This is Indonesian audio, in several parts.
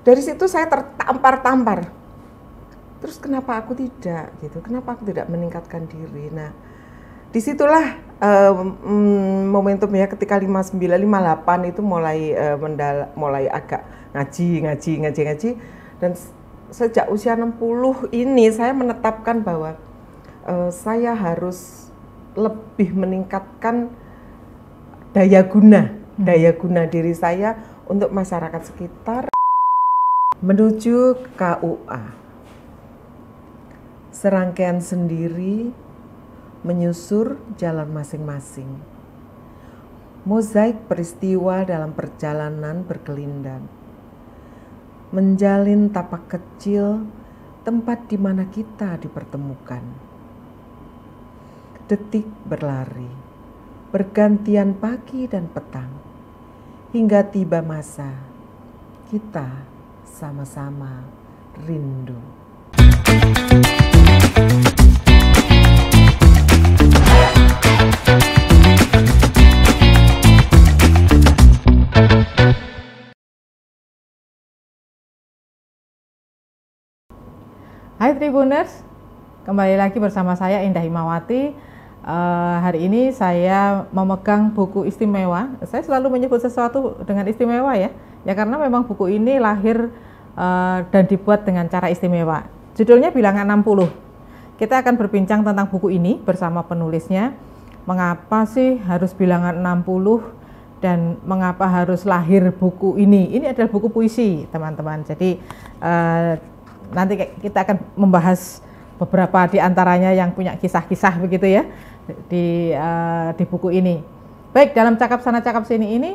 Dari situ saya tertampar-tampar. Terus kenapa aku tidak gitu? Kenapa aku tidak meningkatkan diri? Nah, disitulah um, eh, mm, momentumnya ketika 5958 itu mulai uh, eh, mendala, mulai agak ngaji ngaji ngaji ngaji dan sejak usia 60 ini saya menetapkan bahwa uh, saya harus lebih meningkatkan daya guna hmm. daya guna diri saya untuk masyarakat sekitar menuju KUA. Serangkaian sendiri menyusur jalan masing-masing. Mozaik peristiwa dalam perjalanan berkelindan. Menjalin tapak kecil tempat di mana kita dipertemukan. Detik berlari, bergantian pagi dan petang, hingga tiba masa kita sama-sama rindu. Hai Tribuners, kembali lagi bersama saya Indah Himawati. Uh, hari ini saya memegang buku istimewa. Saya selalu menyebut sesuatu dengan istimewa ya, ya karena memang buku ini lahir Eh, dan dibuat dengan cara istimewa. Judulnya Bilangan 60. Kita akan berbincang tentang buku ini bersama penulisnya. Mengapa sih harus bilangan 60 dan mengapa harus lahir buku ini? Ini adalah buku puisi, teman-teman. Jadi eh, nanti kita akan membahas beberapa di antaranya yang punya kisah-kisah begitu ya di eh, di buku ini. Baik, dalam cakap sana cakap sini ini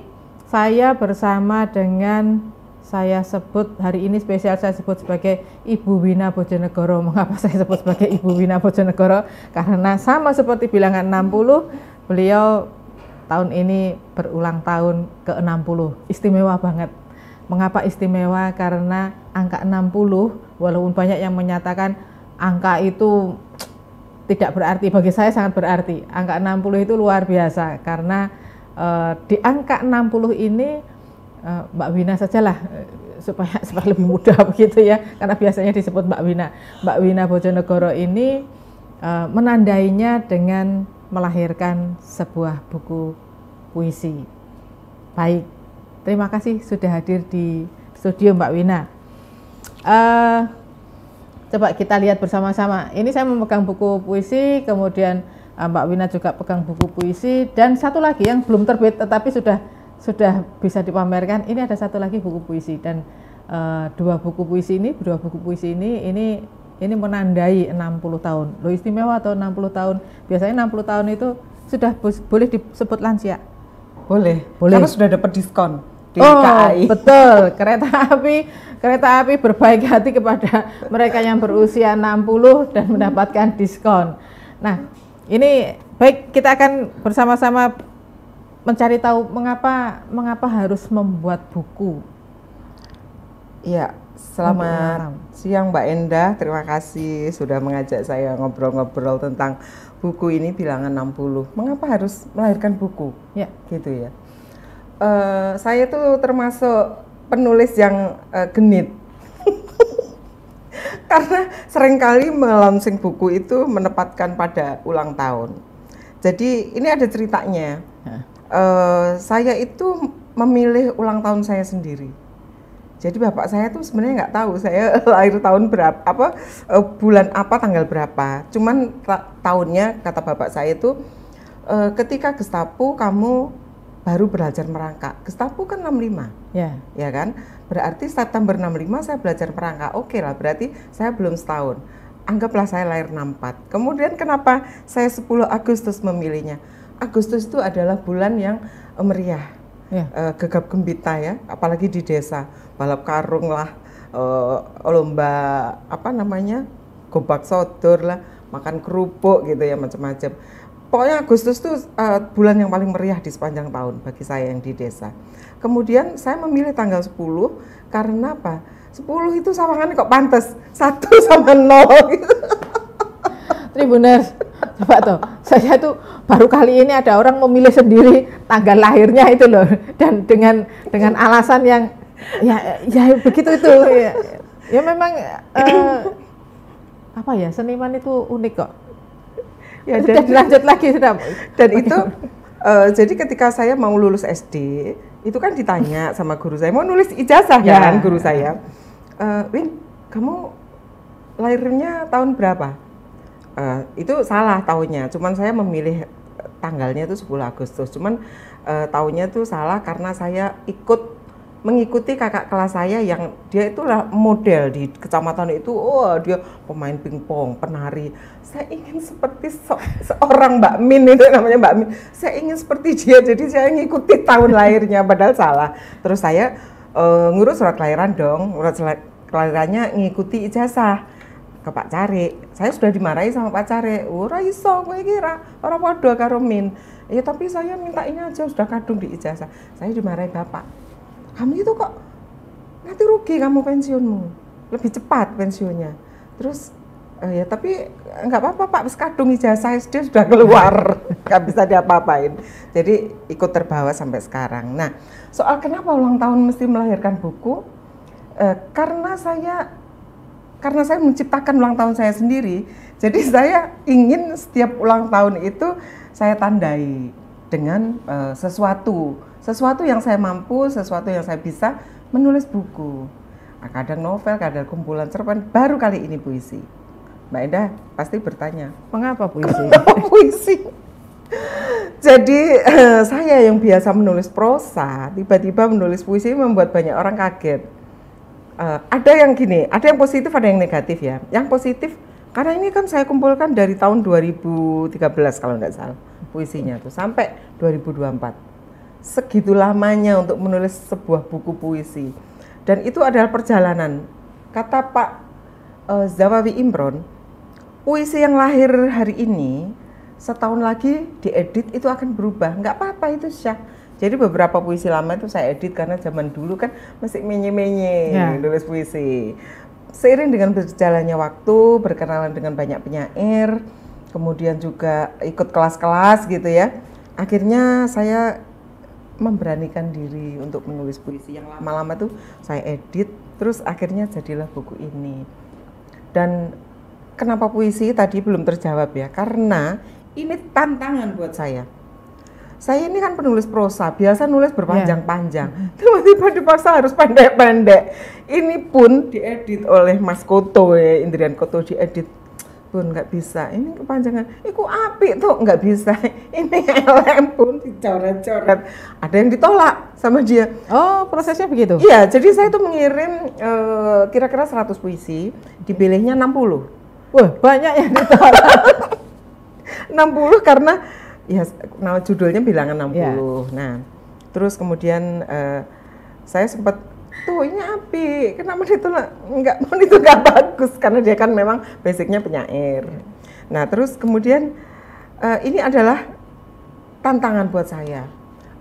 saya bersama dengan saya sebut hari ini spesial saya sebut sebagai Ibu Wina Bojonegoro. Mengapa saya sebut sebagai Ibu Wina Bojonegoro? Karena sama seperti bilangan 60, beliau tahun ini berulang tahun ke-60. Istimewa banget. Mengapa istimewa? Karena angka 60 walaupun banyak yang menyatakan angka itu tidak berarti bagi saya sangat berarti. Angka 60 itu luar biasa karena uh, di angka 60 ini Eh, Mbak Wina sajalah eh, supaya supaya lebih mudah begitu ya karena biasanya disebut Mbak Wina. Mbak Wina Bojonegoro ini uh, menandainya dengan melahirkan sebuah buku puisi. Baik, terima kasih sudah hadir di studio Mbak Wina. Uh, coba kita lihat bersama-sama. Ini saya memegang buku puisi, kemudian Mbak Wina juga pegang buku puisi, dan satu lagi yang belum terbit tetapi sudah sudah bisa dipamerkan ini ada satu lagi buku puisi dan uh, dua buku puisi ini dua buku puisi ini ini ini menandai 60 tahun lo istimewa atau 60 tahun biasanya 60 tahun itu sudah boleh disebut lansia boleh boleh karena sudah dapat diskon di oh, KAI. betul kereta api kereta api berbaik hati kepada mereka yang berusia 60 dan mendapatkan diskon nah ini baik kita akan bersama-sama mencari tahu mengapa mengapa harus membuat buku. Ya, selamat siang Mbak Endah. Terima kasih sudah mengajak saya ngobrol-ngobrol tentang buku ini bilangan 60. Mengapa harus melahirkan buku? Ya, gitu ya. Uh, saya tuh termasuk penulis yang uh, genit. Karena seringkali melonsing buku itu menepatkan pada ulang tahun. Jadi ini ada ceritanya. Ya. Eh, saya itu memilih ulang tahun saya sendiri. Jadi bapak saya tuh sebenarnya nggak tahu saya lahir tahun berapa, apa uh, bulan apa, tanggal berapa. Cuman ta tahunnya kata bapak saya itu uh, ketika Gestapo kamu baru belajar merangkak. Gestapo kan 65. Ya. Yeah. Ya kan? Berarti September 65 saya belajar merangkak. Oke okay lah, berarti saya belum setahun. Anggaplah saya lahir 64. Kemudian kenapa saya 10 Agustus memilihnya? Agustus itu adalah bulan yang eh, meriah, ya. uh, gegap gembita ya, apalagi di desa, balap karung lah, uh, lomba apa namanya, gobak sodor lah, makan kerupuk gitu ya macam-macam. Pokoknya Agustus itu uh, bulan yang paling meriah di sepanjang tahun bagi saya yang di desa. Kemudian saya memilih tanggal 10 karena apa? 10 itu sawangannya kok pantas, satu sama nol gitu. Tribuners coba tuh saya tuh baru kali ini ada orang memilih sendiri tanggal lahirnya itu loh dan dengan dengan alasan yang ya ya begitu itu ya, ya memang uh, apa ya seniman itu unik kok ya sudah dan, dilanjut lagi sudah dan itu uh, jadi ketika saya mau lulus SD itu kan ditanya sama guru saya mau nulis ijazah ya. kan guru saya uh, Win kamu lahirnya tahun berapa uh, itu salah tahunnya cuman saya memilih eh, tanggalnya itu 10 Agustus cuman uh, eh, tahunnya itu salah karena saya ikut mengikuti kakak kelas saya yang dia itulah model di kecamatan itu oh dia pemain pingpong penari saya ingin seperti se seorang Mbak Min itu namanya Mbak Min saya ingin seperti dia jadi saya ngikuti tahun lahirnya padahal salah terus saya uh, ngurus surat kelahiran dong surat kelahirannya ngikuti ijazah ke Pak Cari. Saya sudah dimarahi sama Pak Cari. Ora oh, iso kowe kira orang padha karo min. Ya tapi saya minta ini aja sudah kadung di ijazah. Saya dimarahi Bapak. Kamu itu kok nanti rugi kamu pensiunmu. Lebih cepat pensiunnya. Terus eh, ya tapi nggak apa-apa Pak, bisa kadung ijazah SD sudah keluar. nggak bisa diapa-apain. Jadi ikut terbawa sampai sekarang. Nah, soal kenapa ulang tahun mesti melahirkan buku? Eh, karena saya karena saya menciptakan ulang tahun saya sendiri, jadi saya ingin setiap ulang tahun itu saya tandai dengan uh, sesuatu, sesuatu yang saya mampu, sesuatu yang saya bisa menulis buku. Nah, kadang novel, kadang kumpulan cerpen, baru kali ini puisi. Mbak Endah pasti bertanya, mengapa puisi? puisi? Jadi eh, saya yang biasa menulis prosa, tiba-tiba menulis puisi membuat banyak orang kaget uh, ada yang gini, ada yang positif, ada yang negatif ya. Yang positif karena ini kan saya kumpulkan dari tahun 2013 kalau nggak salah puisinya tuh sampai 2024. Segitu lamanya untuk menulis sebuah buku puisi. Dan itu adalah perjalanan. Kata Pak uh, Zawawi Imron, puisi yang lahir hari ini setahun lagi diedit itu akan berubah. Nggak apa-apa itu Syah jadi beberapa puisi lama itu saya edit karena zaman dulu kan masih menye-menye yeah. nulis puisi. Seiring dengan berjalannya waktu, berkenalan dengan banyak penyair, kemudian juga ikut kelas-kelas gitu ya. Akhirnya saya memberanikan diri untuk menulis puisi yang lama-lama tuh saya edit, terus akhirnya jadilah buku ini. Dan kenapa puisi tadi belum terjawab ya? Karena ini tantangan buat saya saya ini kan penulis prosa, biasa nulis berpanjang-panjang. Ya. Tiba-tiba dipaksa harus pendek-pendek. Ini pun diedit oleh Mas Koto ya, Indrian Koto diedit pun nggak bisa. Ini kepanjangan, iku api tuh nggak bisa. Ini LM pun dicoret-coret. Ada yang ditolak sama dia. Oh, prosesnya begitu? Iya, jadi saya tuh mengirim uh, kira-kira 100 puisi, dipilihnya 60. Wah, banyak yang ditolak. 60 karena ya nah judulnya bilangan 60. Ya. Nah, terus kemudian uh, saya sempat tuh ini api kenapa itu nggak mau itu nggak bagus karena dia kan memang basicnya penyair ya. nah terus kemudian uh, ini adalah tantangan buat saya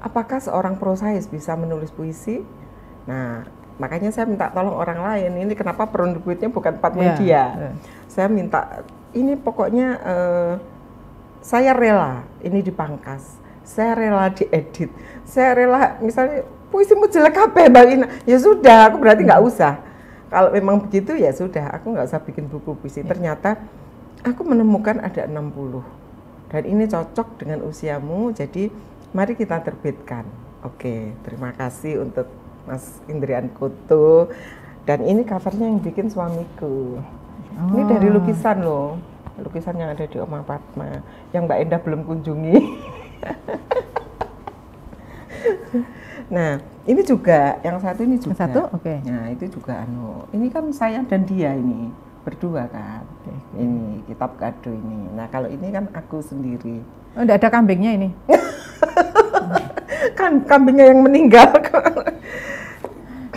apakah seorang prosais bisa menulis puisi nah makanya saya minta tolong orang lain ini kenapa perundukitnya bukan empat media ya, ya, saya minta ini pokoknya uh, saya rela ini dipangkas, saya rela diedit, saya rela misalnya puisi puisimu jelek apa Mbak Ina? ya sudah aku berarti nggak hmm. usah. Kalau memang begitu ya sudah, aku nggak usah bikin buku puisi. Ya. Ternyata aku menemukan ada 60 dan ini cocok dengan usiamu, jadi mari kita terbitkan. Oke, terima kasih untuk Mas Indrian Kutu. Dan ini covernya yang bikin suamiku. Oh. Ini dari oh. lukisan loh lukisan yang ada di Oma Padma yang Mbak Endah belum kunjungi. nah, ini juga yang satu ini juga. satu, oke. Okay. Nah, itu juga anu. Ini kan saya dan dia ini berdua kan. Okay. Ini kitab kado ini. Nah, kalau ini kan aku sendiri. Oh, enggak ada kambingnya ini. kan kambingnya yang meninggal.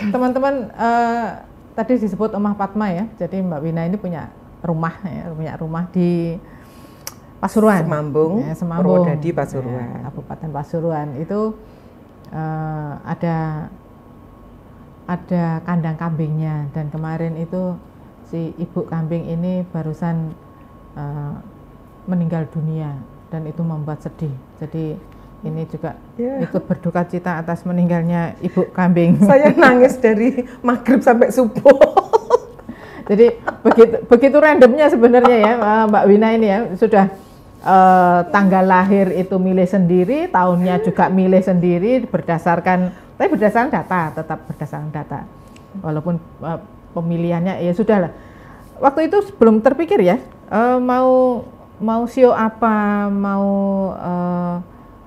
Teman-teman uh, tadi disebut Omah Padma ya. Jadi Mbak Wina ini punya rumah ya, punya rumah di Pasuruan. Semambung, ya, Semambung Purwodadi Pasuruan. Ya, Kabupaten Pasuruan itu uh, ada ada kandang kambingnya dan kemarin itu si ibu kambing ini barusan uh, meninggal dunia dan itu membuat sedih. Jadi ini juga yeah. ikut berduka cita atas meninggalnya ibu kambing. Saya nangis dari maghrib sampai subuh. Jadi begitu begitu randomnya sebenarnya ya eh, Mbak Wina ini ya sudah uh, tanggal lahir itu milih sendiri, tahunnya juga milih sendiri berdasarkan tapi berdasarkan data, tetap berdasarkan data. Walaupun uh, pemilihannya ya sudah lah Waktu itu belum terpikir ya uh, mau mau sio apa, mau eh,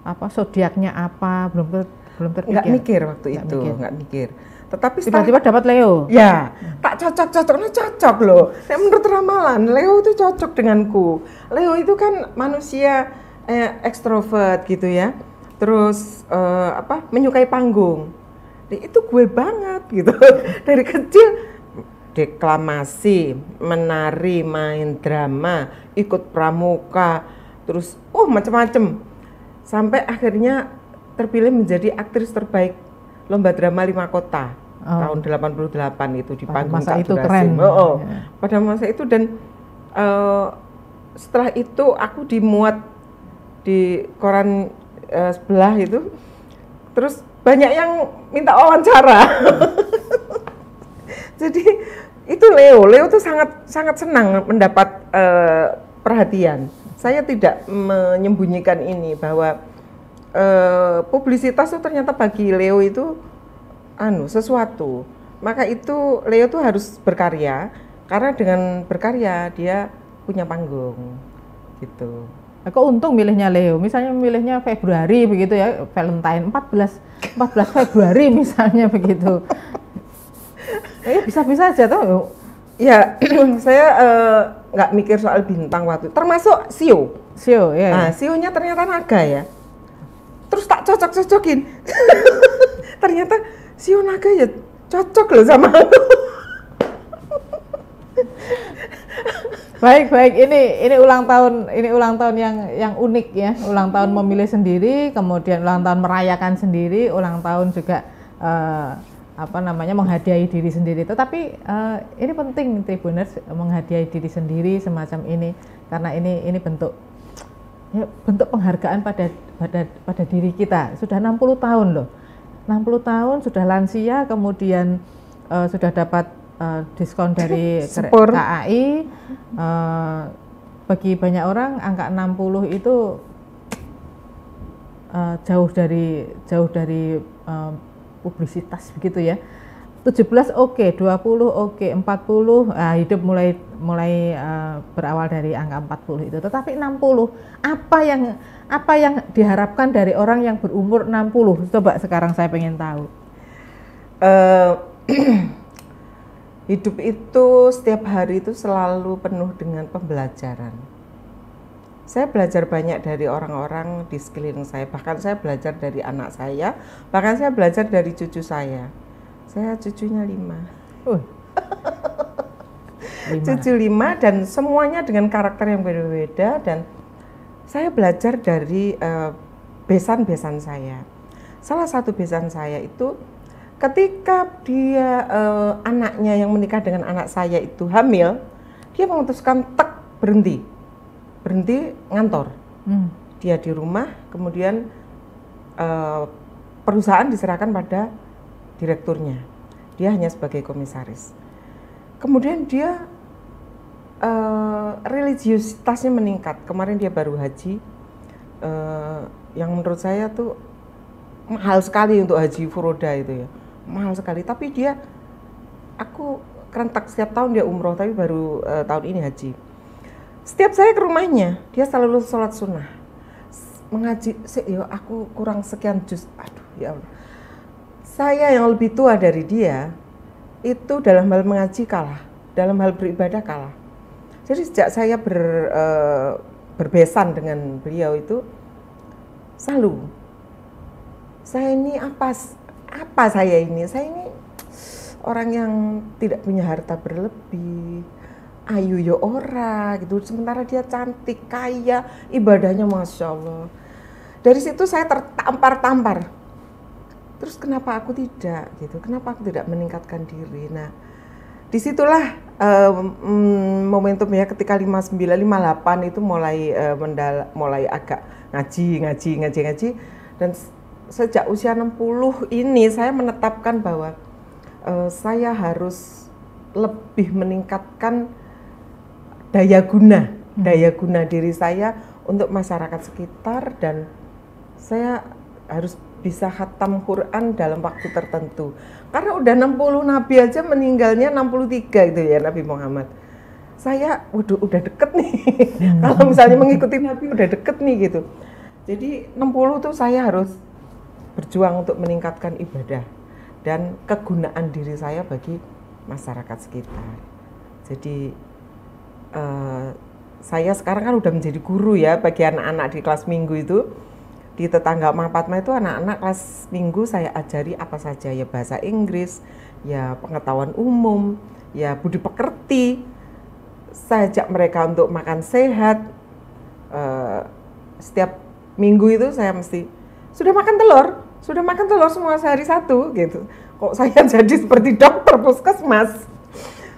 apa zodiaknya apa, belum belum terpikir. Nggak mikir waktu nggak itu, mikir. nggak mikir. Tetapi tiba-tiba dapat Leo. Ya, tak cocok-cocok, nah cocok loh. Nah, menurut ramalan, Leo itu cocok denganku. Leo itu kan manusia eh, ekstrovert gitu ya. Terus eh, apa? menyukai panggung. Nah, itu gue banget gitu. Dari kecil deklamasi, menari, main drama, ikut pramuka, terus oh macam-macam. Sampai akhirnya terpilih menjadi aktris terbaik lomba drama lima kota oh. tahun 88 itu di oh, panggung Kak itu keren. Oh, oh. Ya. Pada masa itu dan uh, setelah itu aku dimuat di koran uh, sebelah itu. Terus banyak yang minta wawancara. Jadi itu Leo, Leo tuh sangat sangat senang mendapat uh, perhatian. Saya tidak menyembunyikan ini bahwa eh, publisitas tuh ternyata bagi Leo itu anu sesuatu. Maka itu Leo tuh harus berkarya karena dengan berkarya dia punya panggung gitu. Aku nah, untung milihnya Leo, misalnya milihnya Februari begitu ya, Valentine 14 14 Februari misalnya begitu. Eh, bisa-bisa aja tuh. Ya, saya eh, nggak uh, mikir soal bintang waktu, termasuk Sio. Sio, ya. Yeah. Nah, Sio-nya ternyata naga ya terus tak cocok-cocokin ternyata si Onaga ya cocok loh sama aku baik baik ini ini ulang tahun ini ulang tahun yang yang unik ya ulang tahun memilih sendiri kemudian ulang tahun merayakan sendiri ulang tahun juga uh, apa namanya menghadiahi diri sendiri tetapi uh, ini penting tribuners menghadiahi diri sendiri semacam ini karena ini ini bentuk ya, bentuk penghargaan pada pada pada diri kita. Sudah 60 tahun loh. 60 tahun sudah lansia kemudian uh, sudah dapat uh, diskon dari Sepur. KAI uh, eh, bagi banyak orang angka 60 itu uh, jauh dari jauh dari uh, publisitas begitu ya. 17 oke, okay, 20 oke, okay, 40 uh, hidup mulai mulai uh, berawal dari angka 40 itu. Tetapi 60 apa yang apa yang diharapkan dari orang yang berumur 60? Coba sekarang saya pengen tahu. Uh, hidup itu setiap hari itu selalu penuh dengan pembelajaran. Saya belajar banyak dari orang-orang di sekeliling saya, bahkan saya belajar dari anak saya, bahkan saya belajar dari cucu saya saya cucunya lima. lima. Cucu lima dan semuanya dengan karakter yang berbeda dan saya belajar dari uh, besan-besan saya. Salah satu besan saya itu ketika dia uh, anaknya yang menikah dengan anak saya itu hamil, dia memutuskan tek berhenti, berhenti ngantor. Hmm. Dia di rumah, kemudian uh, perusahaan diserahkan pada direkturnya. Dia hanya sebagai komisaris. Kemudian dia uh, eh, religiusitasnya meningkat. Kemarin dia baru haji. Uh, yang menurut saya tuh mahal sekali untuk haji furoda itu ya. Mahal sekali, tapi dia aku kerentak setiap tahun dia umroh, tapi baru uh, tahun ini haji. Setiap saya ke rumahnya, dia selalu sholat sunnah mengaji yo aku kurang sekian juz aduh ya Allah saya yang lebih tua dari dia itu dalam hal mengaji kalah, dalam hal beribadah kalah. Jadi sejak saya ber, e, berbesan dengan beliau itu selalu saya ini apa apa saya ini? Saya ini orang yang tidak punya harta berlebih, ayu yo ora gitu. Sementara dia cantik, kaya, ibadahnya masya Allah. Dari situ saya tertampar-tampar terus kenapa aku tidak gitu kenapa aku tidak meningkatkan diri nah disitulah uh, momentum momentumnya ketika 59 58 itu mulai uh, mendal mulai agak ngaji ngaji ngaji ngaji dan sejak usia 60 ini saya menetapkan bahwa uh, saya harus lebih meningkatkan daya guna hmm. daya guna diri saya untuk masyarakat sekitar dan saya harus bisa khatam Quran dalam waktu tertentu. Karena udah 60 nabi aja meninggalnya 63 itu ya Nabi Muhammad. Saya waduh udah deket nih. Hmm. Kalau misalnya mengikuti nabi udah deket nih gitu. Jadi 60 tuh saya harus berjuang untuk meningkatkan ibadah dan kegunaan diri saya bagi masyarakat sekitar. Jadi uh, saya sekarang kan udah menjadi guru ya bagi anak-anak di kelas minggu itu di tetangga Mang itu anak-anak kelas minggu saya ajari apa saja ya bahasa Inggris, ya pengetahuan umum, ya budi pekerti. Saya ajak mereka untuk makan sehat. Uh, setiap minggu itu saya mesti sudah makan telur, sudah makan telur semua sehari satu gitu. Kok saya jadi seperti dokter puskesmas?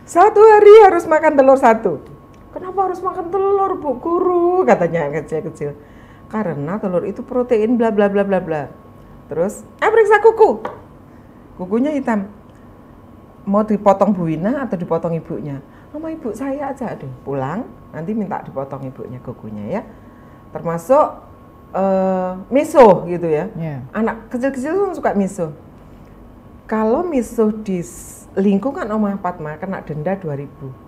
Satu hari harus makan telur satu. Kenapa harus makan telur, Bu Guru? Katanya kecil-kecil karena telur itu protein bla bla bla bla bla. Terus, eh periksa kuku. Kukunya hitam. Mau dipotong Bu Wina atau dipotong ibunya? Sama ibu saya aja. Aduh, pulang nanti minta dipotong ibunya kukunya ya. Termasuk uh, miso gitu ya. Yeah. Anak kecil-kecil kan suka miso. Kalau miso di lingkungan Omah Fatma kena denda 2000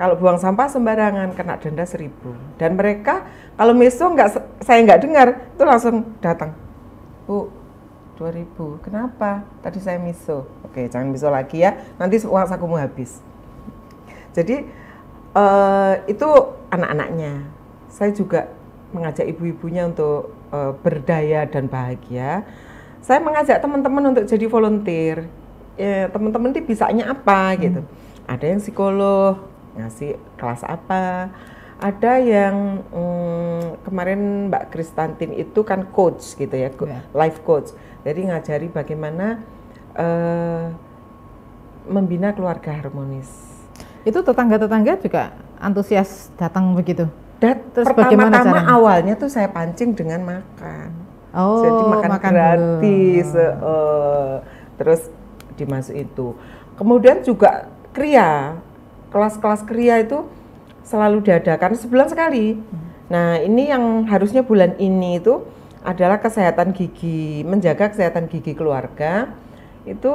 kalau buang sampah sembarangan kena denda seribu. Dan mereka kalau miso nggak saya nggak dengar itu langsung datang. Bu, ribu, Kenapa? Tadi saya miso. Oke, jangan miso lagi ya. Nanti uang sakumu habis. Jadi uh, itu anak-anaknya. Saya juga mengajak ibu-ibunya untuk uh, berdaya dan bahagia. Saya mengajak teman-teman untuk jadi volunteer. teman ya, teman-teman ini bisanya apa gitu. hmm. gitu. Ada yang psikolog, ngasih kelas apa ada yang hmm, kemarin Mbak Kristantin itu kan coach gitu ya yeah. life coach jadi ngajari bagaimana uh, membina keluarga harmonis itu tetangga-tetangga juga antusias datang begitu dan terus pertama-tama awalnya tuh saya pancing dengan makan oh, jadi makan, makan gratis uh, terus dimasuk itu kemudian juga kria kelas-kelas kria itu selalu diadakan sebulan sekali. Nah, ini yang harusnya bulan ini itu adalah kesehatan gigi, menjaga kesehatan gigi keluarga itu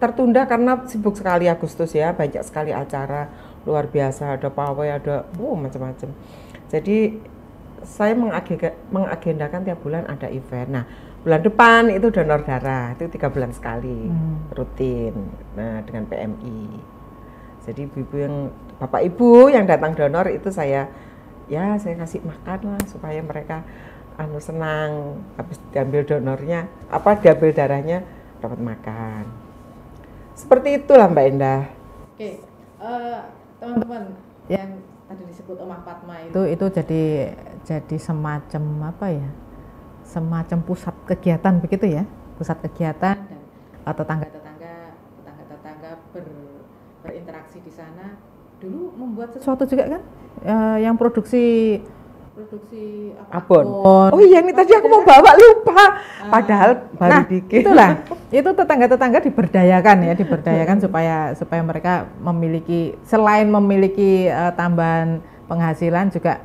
tertunda karena sibuk sekali Agustus ya, banyak sekali acara luar biasa, ada pawai, ada wow, uh, macam-macam. Jadi saya mengagendakan tiap bulan ada event. Nah, bulan depan itu donor darah, itu tiga bulan sekali hmm. rutin. Nah, dengan PMI. Jadi ibu-ibu yang bapak ibu yang datang donor itu saya ya saya kasih makan lah supaya mereka anu senang habis diambil donornya apa diambil darahnya dapat makan. Seperti itulah Mbak Endah. Oke, eh, teman-teman uh, yang tadi disebut Omah Fatma itu. itu itu jadi jadi semacam apa ya? Semacam pusat kegiatan begitu ya? Pusat kegiatan dan eh, tetangga-tetangga tetangga-tetangga ber, berinteraksi sana dulu membuat sesuatu juga kan uh, yang produksi produksi abon. abon. Oh iya, ini tadi aku mau bawa lupa. uh, Padahal baru nah, dikit. Itulah. itu tetangga-tetangga diberdayakan ya, diberdayakan supaya supaya mereka memiliki selain memiliki uh, tambahan penghasilan juga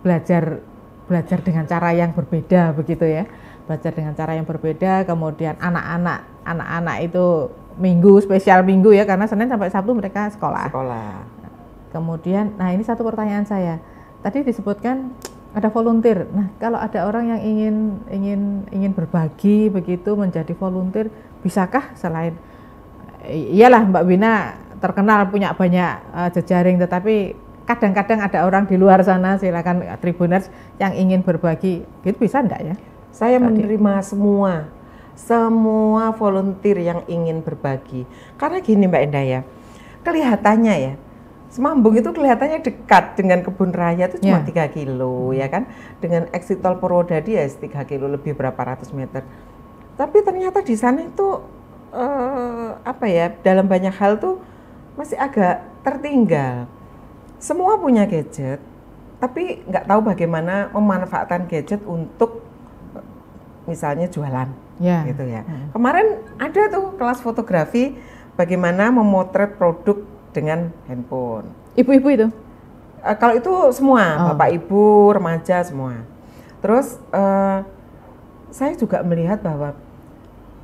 belajar belajar dengan cara yang berbeda begitu ya. Belajar dengan cara yang berbeda, kemudian anak-anak anak-anak itu minggu spesial minggu ya karena Senin sampai Sabtu mereka sekolah. Sekolah. Kemudian, nah ini satu pertanyaan saya. Tadi disebutkan ada volunteer. Nah, kalau ada orang yang ingin ingin ingin berbagi begitu menjadi volunteer, bisakah selain iyalah Mbak Wina terkenal punya banyak uh, jejaring tetapi kadang-kadang ada orang di luar sana silakan tribuners yang ingin berbagi. Gitu bisa enggak ya? Saya menerima semua semua volunteer yang ingin berbagi. Karena gini Mbak Endah ya, kelihatannya ya, Semambung itu kelihatannya dekat dengan kebun raya itu cuma yeah. 3 kilo hmm. ya kan. Dengan exit tol Purwodadi ya 3 kilo lebih berapa ratus meter. Tapi ternyata di sana itu uh, apa ya, dalam banyak hal tuh masih agak tertinggal. Semua punya gadget, tapi nggak tahu bagaimana memanfaatkan gadget untuk misalnya jualan Ya, gitu ya. Hmm. Kemarin ada tuh kelas fotografi bagaimana memotret produk dengan handphone. Ibu-ibu itu? Uh, kalau itu semua, oh. bapak ibu, remaja semua. Terus uh, saya juga melihat bahwa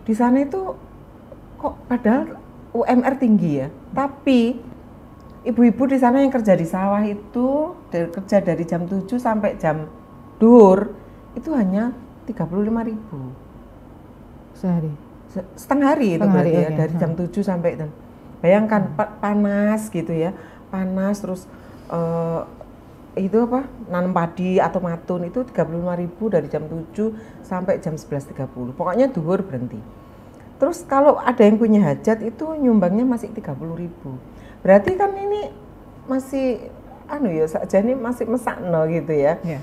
di sana itu kok padahal UMR tinggi ya, tapi ibu-ibu di sana yang kerja di sawah itu dari, kerja dari jam 7 sampai jam dur itu hanya 35 ribu sehari setengah hari setengah itu berarti hari, ya dari jam hmm. tujuh 7 sampai dan bayangkan hmm. panas gitu ya panas terus uh, itu apa nanam padi atau matun itu ribu dari jam 7 sampai jam 11.30 pokoknya duhur berhenti terus kalau ada yang punya hajat itu nyumbangnya masih ribu berarti kan ini masih anu ya saja ini masih mesakno gitu ya yeah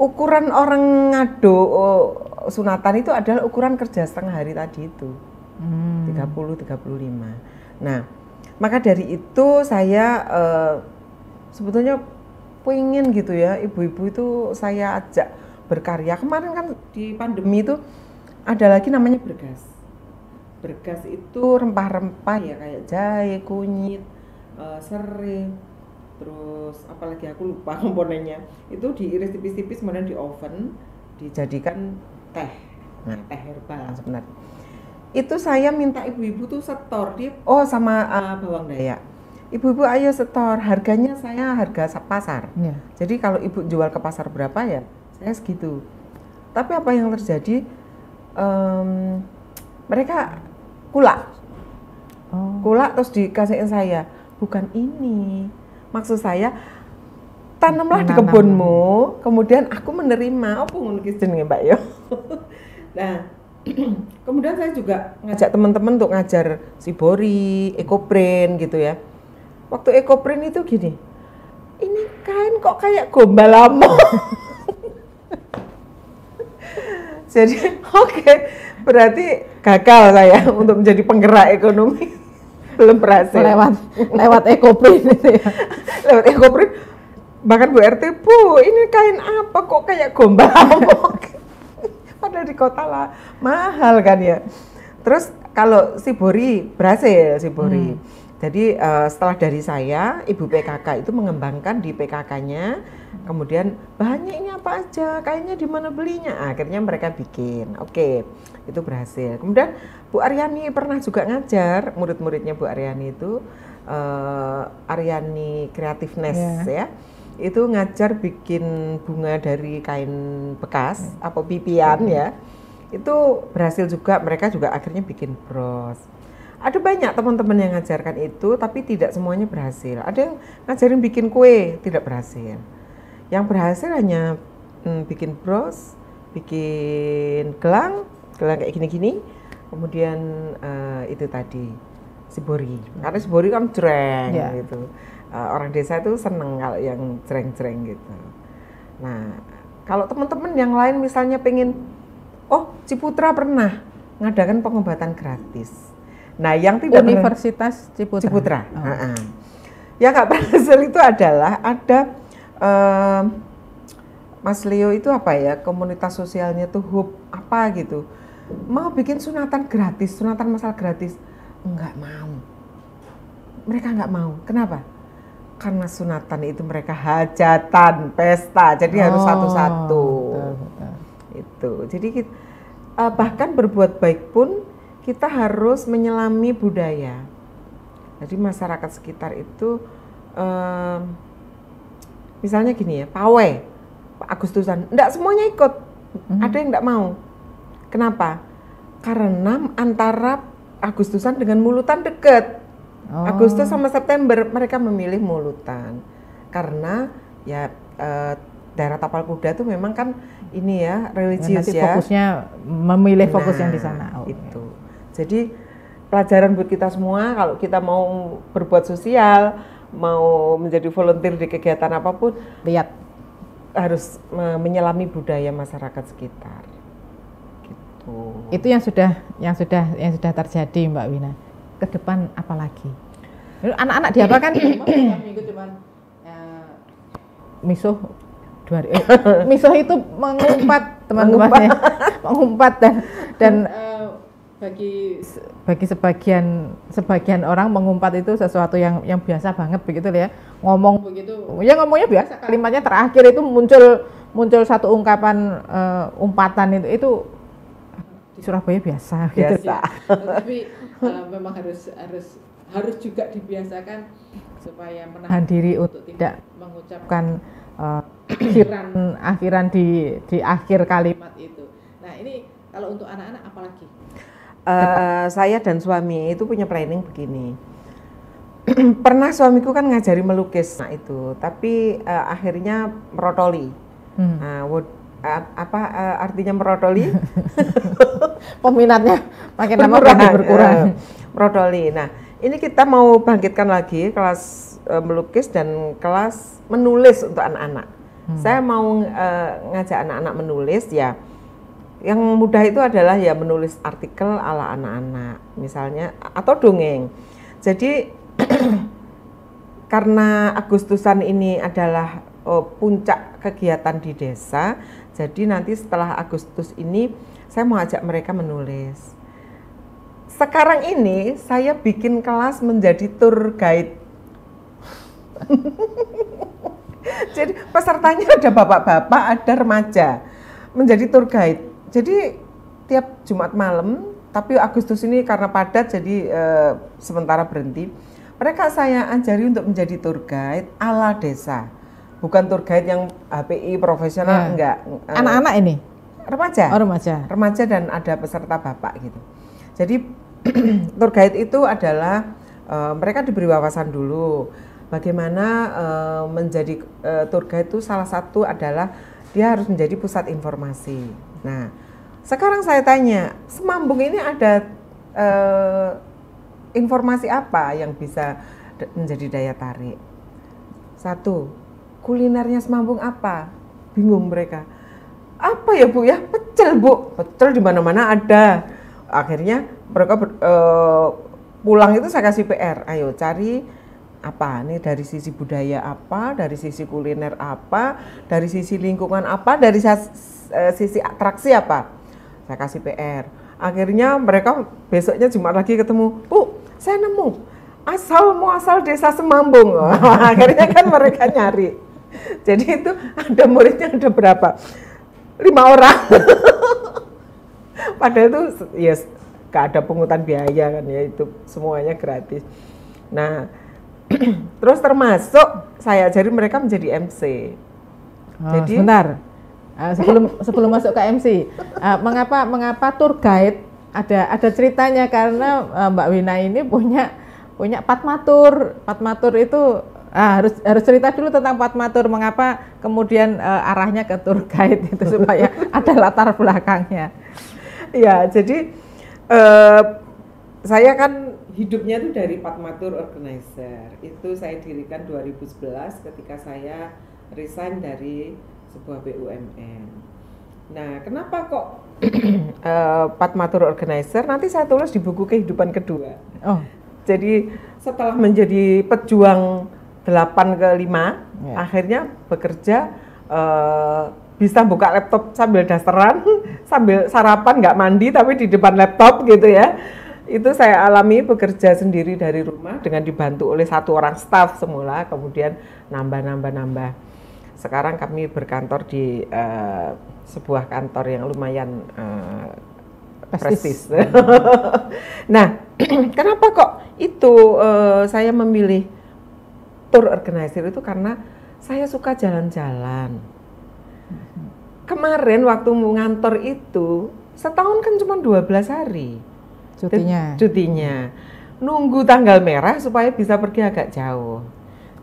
ukuran orang ngado eh, sunatan itu adalah ukuran kerja setengah hari tadi itu. Hmm. 30 35. Nah, maka dari itu saya uh, sebetulnya pengen gitu ya ibu-ibu itu saya ajak berkarya. Kemarin kan di pandemi itu ada lagi namanya bergas. Bergas itu rempah-rempah ya kayak jahe, kunyit, uh, eh, serai terus apalagi aku lupa komponennya itu diiris tipis-tipis kemudian di oven dijadikan teh nah. teh herbal ah, sebenarnya itu saya minta ibu-ibu tuh setor di oh sama uh, bawang daya ibu-ibu ayo setor harganya saya harga pasar ya. jadi kalau ibu jual ke pasar berapa ya saya segitu tapi apa yang terjadi um, mereka kulak oh. kulak terus dikasihin saya bukan ini maksud saya tanamlah di kebunmu kemudian aku menerima apa ngono jenenge Mbak yo nah kemudian saya juga ngajak teman-teman untuk ngajar sibori ekoprint gitu ya waktu ekoprint itu gini ini kain kok kayak gombal lama jadi oke okay, berarti gagal saya untuk menjadi penggerak ekonomi belum berhasil lewat lewat ekoprint ya. lewat ekoprint bahkan Bu RT Bu ini kain apa kok kayak gombal padahal di kota lah mahal kan ya terus kalau si Bori berhasil si Bori hmm. jadi uh, setelah dari saya Ibu PKK itu mengembangkan di PKK-nya kemudian bahannya ini apa aja kainnya di mana belinya akhirnya mereka bikin oke okay, itu berhasil kemudian Bu Aryani pernah juga ngajar murid-muridnya Bu Aryani itu uh, Aryani Creativeness yeah. ya itu ngajar bikin bunga dari kain bekas yeah. atau pipian yeah. ya itu berhasil juga mereka juga akhirnya bikin bros ada banyak teman-teman yang ngajarkan itu tapi tidak semuanya berhasil ada yang ngajarin bikin kue tidak berhasil yang berhasil hanya hmm, bikin bros bikin gelang gelang kayak gini-gini kemudian uh, itu tadi sibori hmm. karena sibori kan jreng yeah. gitu uh, orang desa itu seneng kalau yang jreng-jreng gitu nah kalau teman-teman yang lain misalnya pengen oh Ciputra pernah ngadakan pengobatan gratis nah yang tidak Universitas pernah, Ciputra, Ciputra. Oh. Uh -uh. ya nggak itu adalah ada uh, Mas Leo itu apa ya komunitas sosialnya tuh hub apa gitu mau bikin sunatan gratis, sunatan masal gratis. Enggak mau. Mereka enggak mau. Kenapa? Karena sunatan itu mereka hajatan, pesta. Jadi oh, harus satu-satu. Itu. Jadi kita, eh, bahkan berbuat baik pun kita harus menyelami budaya. Jadi masyarakat sekitar itu eh, misalnya gini ya, pawai Agustusan, enggak semuanya ikut. Mm -hmm. Ada yang enggak mau Kenapa? Karena antara Agustusan dengan Mulutan deket. Oh. Agustus sama September mereka memilih Mulutan karena ya e, daerah Tapal Kuda itu memang kan ini ya religius Nanti ya. fokusnya memilih nah, fokus yang di nah, sana. Oh, itu. Iya. Jadi pelajaran buat kita semua kalau kita mau berbuat sosial, mau menjadi volunteer di kegiatan apapun, lihat harus eh, menyelami budaya masyarakat sekitar. Oh. Itu yang sudah yang sudah yang sudah terjadi Mbak Wina. Ke depan apa lagi? Anak-anak diapa kan ya. misuh dua hari eh, misuh itu mengumpat teman temannya mengumpat dan dan eh, bagi bagi sebagian sebagian orang mengumpat itu sesuatu yang yang biasa banget begitu ya ngomong begitu ya ngomongnya biasa kan? kalimatnya terakhir itu muncul muncul satu ungkapan uh, umpatan itu itu Surabaya biasa, gitu. biasa gitu ya. Tapi uh, memang harus harus harus juga dibiasakan supaya menahan diri untuk tidak mengucapkan uh, akhiran akhiran di di akhir kalimat itu. Nah ini kalau untuk anak-anak apalagi? Uh, eh, saya dan suami itu punya planning begini. Pernah suamiku kan ngajari melukis nah itu, tapi uh, akhirnya merotoli. Hmm. Nah, Eh, apa eh, artinya merodoli peminatnya makin lama makin berkurang uh, merodoli nah ini kita mau bangkitkan lagi kelas uh, melukis dan kelas menulis untuk anak-anak hmm. saya mau uh, ngajak anak-anak menulis ya yang mudah itu adalah ya menulis artikel ala anak-anak misalnya atau dongeng jadi karena Agustusan ini adalah oh, puncak kegiatan di desa jadi nanti setelah Agustus ini saya mau ajak mereka menulis. Sekarang ini saya bikin kelas menjadi tour guide. Jadi pesertanya ada bapak-bapak, ada remaja menjadi tour guide. Jadi tiap Jumat malam, tapi Agustus ini karena padat jadi e, sementara berhenti. Mereka saya ajari untuk menjadi tour guide ala desa bukan tour guide yang HPI profesional ya. enggak. Eh, Anak-anak ini remaja. Oh, remaja. Remaja dan ada peserta bapak gitu. Jadi tour guide itu adalah uh, mereka diberi wawasan dulu bagaimana uh, menjadi uh, tour guide itu salah satu adalah dia harus menjadi pusat informasi. Nah, sekarang saya tanya, Semambung ini ada uh, informasi apa yang bisa menjadi daya tarik? Satu, kulinernya semambung apa? Bingung mereka. Apa ya bu ya? Pecel bu. Pecel di mana-mana ada. Akhirnya mereka ber, uh, pulang itu saya kasih PR. Ayo cari apa nih dari sisi budaya apa, dari sisi kuliner apa, dari sisi lingkungan apa, dari eh, sisi atraksi apa. Saya kasih PR. Akhirnya mereka besoknya Jumat lagi ketemu, bu saya nemu asal mau asal desa Semambung. Akhirnya kan mereka nyari. Jadi itu ada muridnya ada berapa? Lima orang. Padahal itu ya gak ada pungutan biaya kan ya itu semuanya gratis. Nah, terus termasuk saya ajari mereka menjadi MC. Oh, Jadi sebentar. Uh, sebelum sebelum masuk ke MC, uh, ah, mengapa mengapa tour guide ada ada ceritanya karena uh, Mbak Wina ini punya punya patmatur. Patmatur itu Ah, harus harus cerita dulu tentang Patmatur mengapa kemudian uh, arahnya ke tour guide itu supaya ada latar belakangnya. Ya, jadi uh, saya kan hidupnya itu dari Patmatur Organizer. Itu saya dirikan 2011 ketika saya resign dari sebuah BUMN. Nah, kenapa kok uh, eh, Patmatur Organizer? Nanti saya tulis di buku kehidupan kedua. Oh. Jadi setelah menjadi pejuang 8 ke 5 yeah. akhirnya bekerja uh, bisa buka laptop sambil dasteran, sambil sarapan nggak mandi tapi di depan laptop gitu ya. Itu saya alami bekerja sendiri dari rumah dengan dibantu oleh satu orang staff semula, kemudian nambah-nambah-nambah. Sekarang kami berkantor di uh, sebuah kantor yang lumayan uh, prestis. nah, kenapa kok itu uh, saya memilih tour organizer itu karena saya suka jalan-jalan. Mm-hmm. Kemarin waktu mau ngantor itu setahun kan cuma 12 hari. Cutinya. Cutinya. Nunggu tanggal merah supaya bisa pergi agak jauh.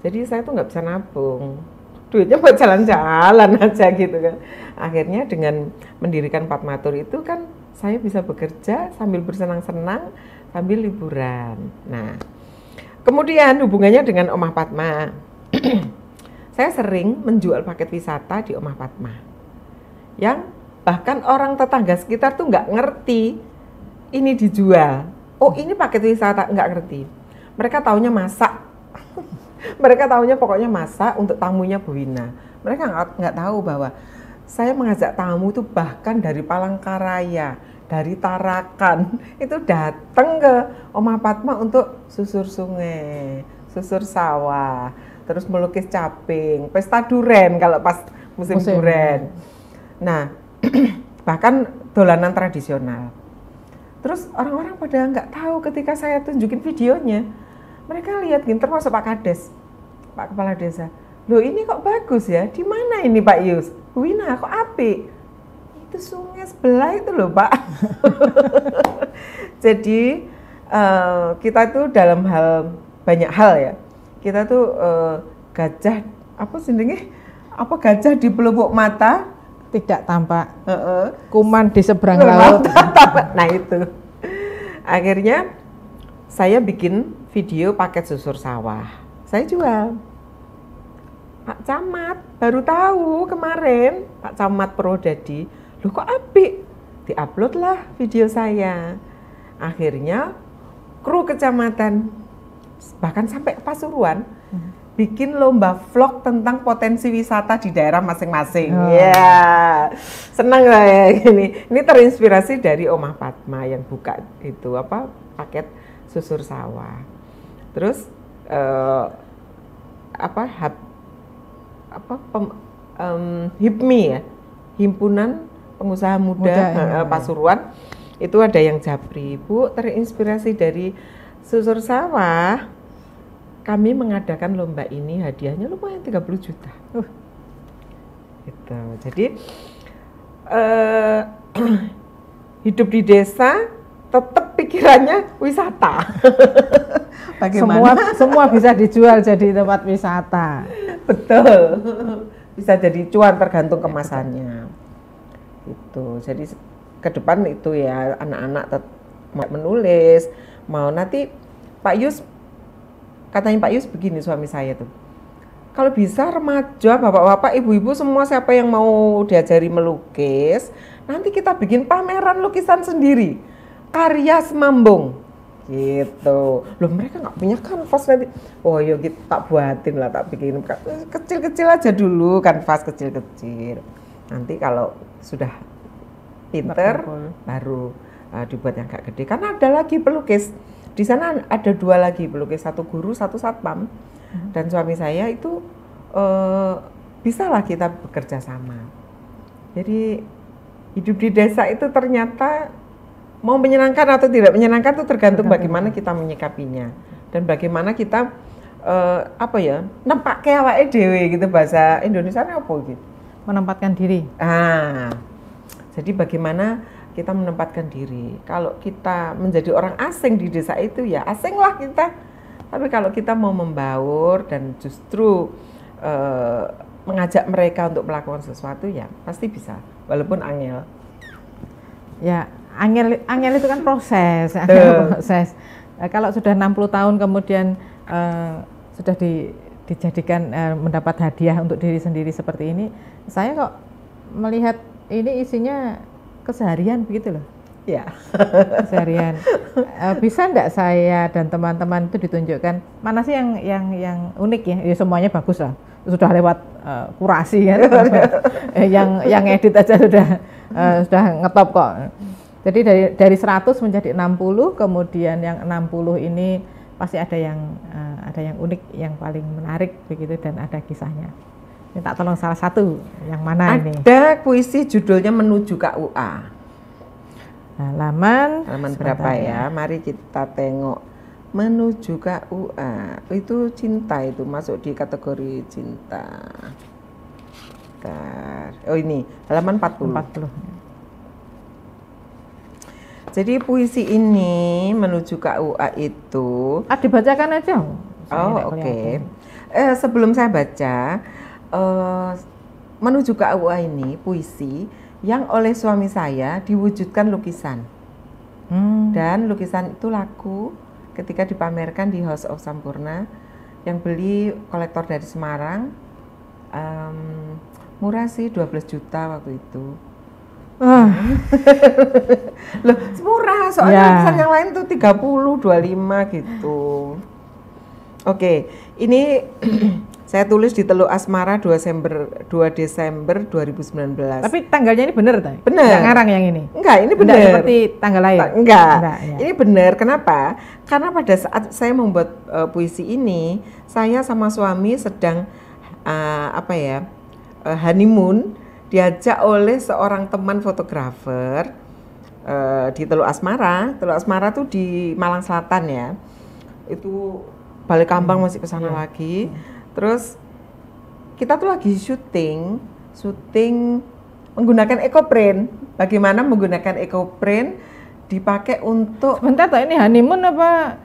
Jadi saya tuh nggak bisa nabung. Duitnya buat jalan-jalan aja gitu kan. Akhirnya dengan mendirikan Patmatur itu kan saya bisa bekerja sambil bersenang-senang sambil liburan. Nah, Kemudian hubungannya dengan Omah Padma. saya sering menjual paket wisata di Omah Padma. Yang bahkan orang tetangga sekitar tuh nggak ngerti ini dijual. Oh ini paket wisata nggak ngerti. Mereka taunya masak. Mereka taunya pokoknya masak untuk tamunya Bu Wina. Mereka nggak tahu bahwa saya mengajak tamu tuh bahkan dari Palangkaraya, dari Tarakan itu datang ke Oma Fatma untuk susur sungai, susur sawah, terus melukis caping, pesta duren kalau pas musim, musim. duren. Nah, bahkan dolanan tradisional. Terus orang-orang pada nggak tahu ketika saya tunjukin videonya, mereka lihat gini termasuk Pak Kades, Pak Kepala Desa. Loh ini kok bagus ya, di mana ini Pak Yus? Wina kok apik? itu sungai sebelah itu loh Pak. Jadi uh, kita tuh dalam hal banyak hal ya. Kita tuh uh, gajah apa sendiri? Apa gajah di pelupuk mata tidak tampak. Uh -uh. Kuman di seberang laut. tampak. Nah itu. Akhirnya saya bikin video paket susur sawah. Saya jual. Pak Camat baru tahu kemarin Pak Camat Prodadi loh kok apik diupload lah video saya akhirnya kru kecamatan bahkan sampai Pasuruan hmm. bikin lomba vlog tentang potensi wisata di daerah masing-masing. Oh. Ya, yeah. senang lah ya ini. Ini terinspirasi dari Omah Fatma yang buka itu apa paket susur sawah. Terus uh, apa hab, apa pem, um, HIPMI ya, himpunan pengusaha muda, muda eh, ya. Pasuruan itu ada yang Jabri Bu terinspirasi dari susur sawah kami mengadakan lomba ini hadiahnya lumayan 30 juta uh. gitu jadi uh, hidup di desa tetap pikirannya wisata Bagaimana? semua semua bisa dijual jadi tempat wisata betul bisa jadi cuan tergantung kemasannya gitu jadi ke depan itu ya anak-anak mau menulis mau nanti Pak Yus katanya Pak Yus begini suami saya tuh kalau bisa remaja bapak-bapak ibu-ibu semua siapa yang mau diajari melukis nanti kita bikin pameran lukisan sendiri karya semambung gitu loh mereka nggak punya kanvas nanti oh yuk ya kita gitu, tak buatin lah tak bikin kecil-kecil aja dulu kanvas kecil-kecil nanti kalau sudah pinter baru uh, dibuat yang agak gede karena ada lagi pelukis di sana ada dua lagi pelukis satu guru satu satpam hmm. dan suami saya itu uh, lah kita bekerja sama jadi hidup di desa itu ternyata mau menyenangkan atau tidak menyenangkan itu tergantung, tergantung. bagaimana kita menyikapinya dan bagaimana kita uh, apa ya nempak kayak dewe gitu bahasa Indonesia apa gitu menempatkan diri. Ah, jadi bagaimana kita menempatkan diri? Kalau kita menjadi orang asing di desa itu ya asinglah kita. Tapi kalau kita mau membaur dan justru uh, mengajak mereka untuk melakukan sesuatu ya pasti bisa, walaupun angel. Ya, angel angel itu kan proses, proses. Nah, kalau sudah 60 tahun kemudian uh, sudah di dijadikan uh, mendapat hadiah untuk diri sendiri seperti ini saya kok melihat ini isinya keseharian begitu loh. Ya. Keseharian. Eh, bisa enggak saya dan teman-teman itu ditunjukkan mana sih yang yang yang unik ya? ya semuanya bagus lah. Sudah lewat uh, kurasi kan. Iya. Eh, yang yang edit aja sudah uh, sudah ngetop kok. Jadi dari dari 100 menjadi 60, kemudian yang 60 ini pasti ada yang uh, ada yang unik, yang paling menarik begitu dan ada kisahnya minta tolong salah satu yang mana ada ini? Ada puisi judulnya Menuju KUA. UA. Halaman, berapa ya. ya? Mari kita tengok menuju KUA. Itu cinta itu masuk di kategori cinta. Oh ini halaman 40. 40. Jadi puisi ini menuju KUA itu. Ah dibacakan aja. Oh oke. Okay. Eh, sebelum saya baca, uh, menuju ke AUA ini puisi yang oleh suami saya diwujudkan lukisan hmm. dan lukisan itu laku ketika dipamerkan di House of Sampurna yang beli kolektor dari Semarang um, murah sih 12 juta waktu itu Uh. Loh, murah soalnya yeah. lukisan yang lain tuh 30, 25 gitu. Oke, okay. ini Saya tulis di Teluk Asmara 2 Desember 2 Desember 2019. Tapi tanggalnya ini benar, Tay? Benar. Enggak ngarang yang ini. Enggak, ini benar. Enggak seperti tanggal lain. Enggak. Enggak ya. Ini benar. Kenapa? Karena pada saat saya membuat uh, puisi ini, saya sama suami sedang uh, apa ya? Uh, honeymoon diajak oleh seorang teman fotografer uh, di Teluk Asmara. Teluk Asmara tuh di Malang Selatan ya. Itu balik kampung hmm. masih ke sana hmm. lagi. Hmm Terus kita tuh lagi syuting, syuting menggunakan ecoprint. Bagaimana menggunakan ecoprint dipakai untuk Sebentar toh ini honeymoon apa?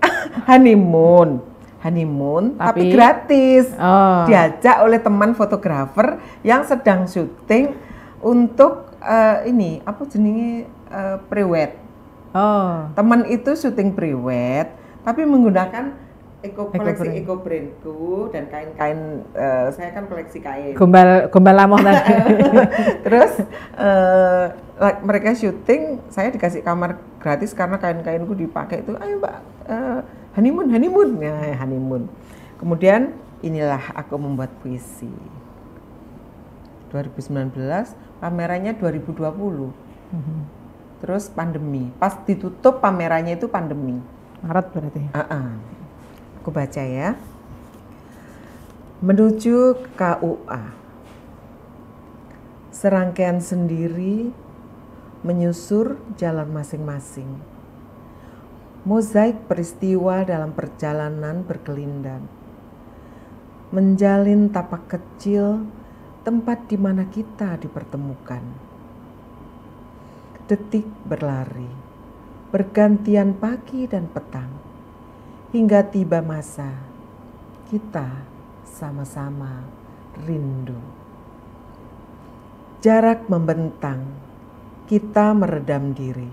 honeymoon. Honeymoon tapi, tapi gratis. Oh. Diajak oleh teman fotografer yang sedang syuting untuk uh, ini apa jenenge uh, prewed. Oh. Teman itu syuting prewed tapi menggunakan Eko, koleksi Eko brandku dan kain-kain uh, saya kan koleksi kain. Gombal gombal lamoh tadi. Terus uh, like, mereka syuting, saya dikasih kamar gratis karena kain-kainku dipakai itu. Ayo Mbak, uh, honeymoon, honeymoon. Ya, honeymoon. Kemudian inilah aku membuat puisi. 2019, pamerannya 2020. Mm -hmm. Terus pandemi. Pas ditutup pamerannya itu pandemi. Maret berarti. Uh -uh Aku baca ya. Menuju KUA. Serangkaian sendiri menyusur jalan masing-masing. Mozaik peristiwa dalam perjalanan berkelindan. Menjalin tapak kecil tempat di mana kita dipertemukan. Detik berlari, bergantian pagi dan petang hingga tiba masa kita sama-sama rindu. Jarak membentang, kita meredam diri,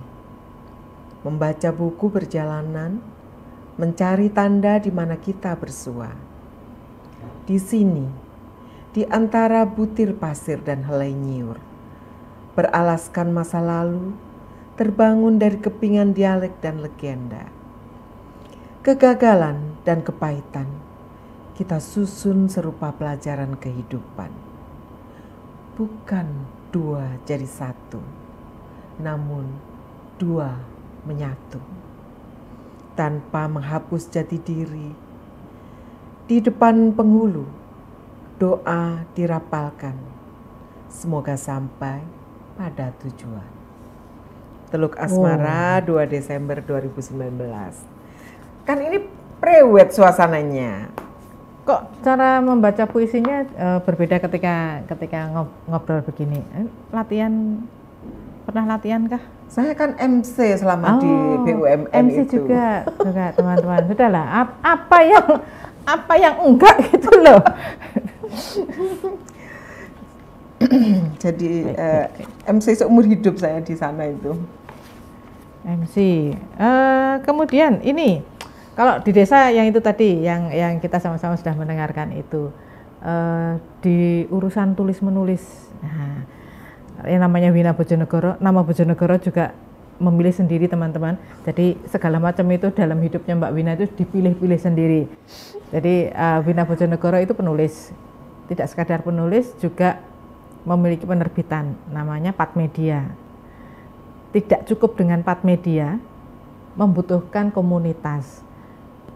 membaca buku perjalanan mencari tanda di mana kita bersua. Di sini, di antara butir pasir dan helai nyiur, beralaskan masa lalu, terbangun dari kepingan dialek dan legenda kegagalan, dan kepahitan, kita susun serupa pelajaran kehidupan. Bukan dua jadi satu, namun dua menyatu. Tanpa menghapus jati diri, di depan penghulu, doa dirapalkan. Semoga sampai pada tujuan. Teluk Asmara oh. 2 Desember 2019. Kan ini prewed suasananya. Kok cara membaca puisinya e, berbeda ketika ketika ngob, ngobrol begini? Eh, latihan pernah latihan kah? Saya kan MC selama oh, di BUMN MC itu. juga, juga teman-teman. Sudahlah, ap apa yang apa yang enggak gitu loh. Jadi eh, MC seumur hidup saya di sana itu. MC. Uh, kemudian ini kalau di desa yang itu tadi, yang yang kita sama-sama sudah mendengarkan itu uh, di urusan tulis menulis. Nah, yang namanya Wina Bojonegoro, nama Bojonegoro juga memilih sendiri teman-teman. Jadi segala macam itu dalam hidupnya Mbak Wina itu dipilih-pilih sendiri. Jadi uh, Wina Bojonegoro itu penulis, tidak sekadar penulis juga memiliki penerbitan namanya Pat Media. Tidak cukup dengan Pat Media, membutuhkan komunitas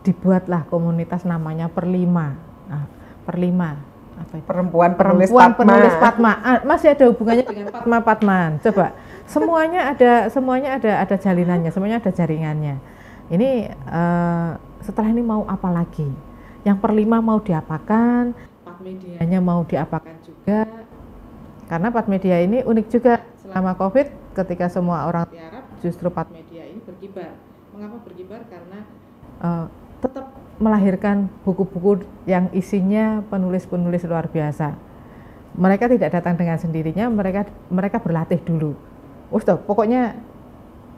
dibuatlah komunitas namanya Perlima. Nah, Perlima apa itu? Perempuan penulis Perempuan Patma. penulis Padma. Ah, masih ada hubungannya dengan Patma Patman. Coba semuanya ada semuanya ada ada jalinannya, semuanya ada jaringannya. Ini uh, setelah ini mau apa lagi? Yang Perlima mau diapakan? Patmedianya mau diapakan juga? Karena Patmedia ini unik juga selama Covid ketika semua orang tiarap justru Patmedia ini berkibar. Mengapa berkibar? Karena eh, tetap melahirkan buku-buku yang isinya penulis-penulis luar biasa. Mereka tidak datang dengan sendirinya, mereka mereka berlatih dulu. Ustaz, pokoknya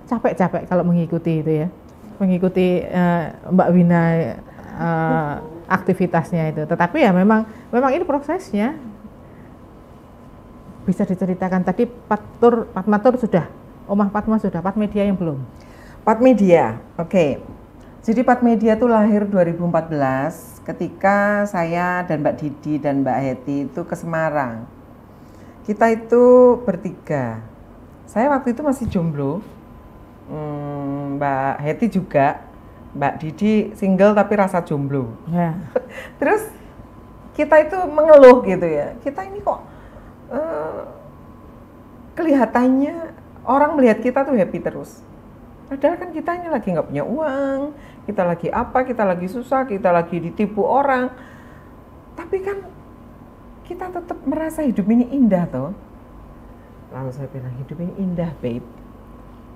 capek-capek kalau mengikuti itu ya. Mengikuti uh, Mbak Wina uh, aktivitasnya itu. Tetapi ya memang memang ini prosesnya bisa diceritakan tadi Patmatur Patmatur sudah, Omah Patma sudah, media yang belum. media, Oke. Okay. Jadi Pat Media itu lahir 2014 ketika saya dan Mbak Didi dan Mbak Heti itu ke Semarang. Kita itu bertiga. Saya waktu itu masih jomblo. Hmm, Mbak Heti juga. Mbak Didi single tapi rasa jomblo. Ya. Terus kita itu mengeluh gitu ya. Kita ini kok uh, kelihatannya orang melihat kita tuh happy terus Padahal kan kita ini lagi nggak punya uang, kita lagi apa, kita lagi susah, kita lagi ditipu orang. Tapi kan kita tetap merasa hidup ini indah toh. Lalu saya bilang hidup ini indah babe.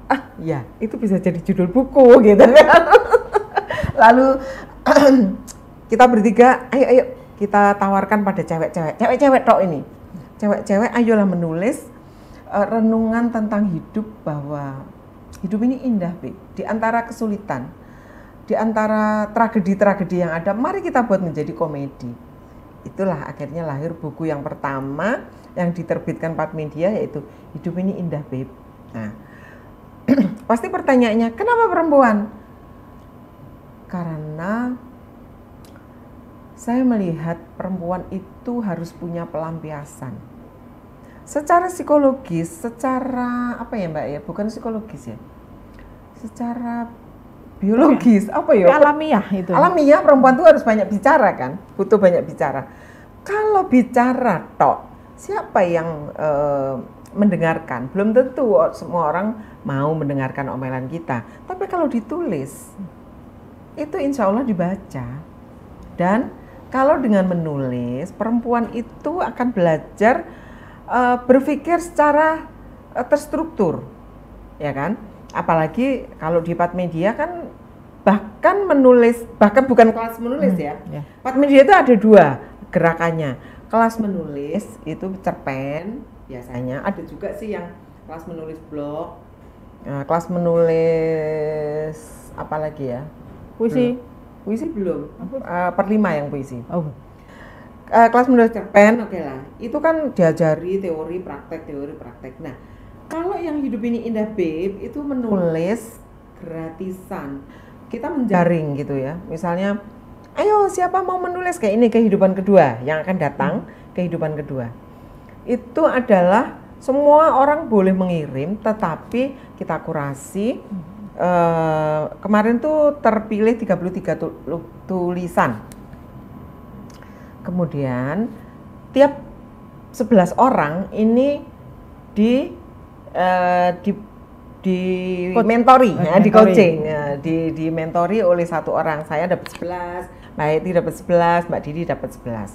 Ah ya itu bisa jadi judul buku gitu kan. Lalu kita bertiga, ayo ayo kita tawarkan pada cewek-cewek, cewek-cewek toh ini. Cewek-cewek ayolah menulis eh, renungan tentang hidup bahwa Hidup ini indah, Bi. Di antara kesulitan, di antara tragedi-tragedi yang ada, mari kita buat menjadi komedi. Itulah akhirnya lahir buku yang pertama yang diterbitkan Pat Media yaitu Hidup ini indah, Beb. Nah, pasti pertanyaannya, kenapa perempuan? Karena saya melihat perempuan itu harus punya pelampiasan. Secara psikologis, secara apa ya Mbak ya? Bukan psikologis ya secara biologis ya. apa ya alamiah itu alamiah perempuan itu harus banyak bicara kan butuh banyak bicara kalau bicara tok siapa yang e, mendengarkan belum tentu semua orang mau mendengarkan omelan kita tapi kalau ditulis itu insya Allah dibaca dan kalau dengan menulis perempuan itu akan belajar e, berpikir secara e, terstruktur ya kan apalagi kalau di media kan bahkan menulis bahkan bukan kelas menulis hmm, ya. Yeah. media itu ada dua gerakannya. Kelas menulis itu cerpen biasanya, ada juga sih yang kelas menulis blog. Nah, kelas menulis apalagi ya? Puisi. Belum. Puisi belum. Uh, perlima yang puisi. Oh. Uh, kelas menulis cerpen, oke okay lah. Itu kan diajari teori, praktek, teori, praktek. Nah, kalau yang hidup ini indah babe itu menulis gratisan. Kita menjaring gitu ya. Misalnya, ayo siapa mau menulis kayak ini kehidupan kedua yang akan datang hmm. kehidupan kedua. Itu adalah semua orang boleh mengirim, tetapi kita kurasi. Hmm. Uh, kemarin tuh terpilih 33 tulisan. Kemudian tiap 11 orang ini di uh, di di Co mentori, oh, ya, di coaching, ya, di di mentori oleh satu orang. Saya dapat sebelas, Mbak Eti dapat sebelas, Mbak Didi dapat sebelas.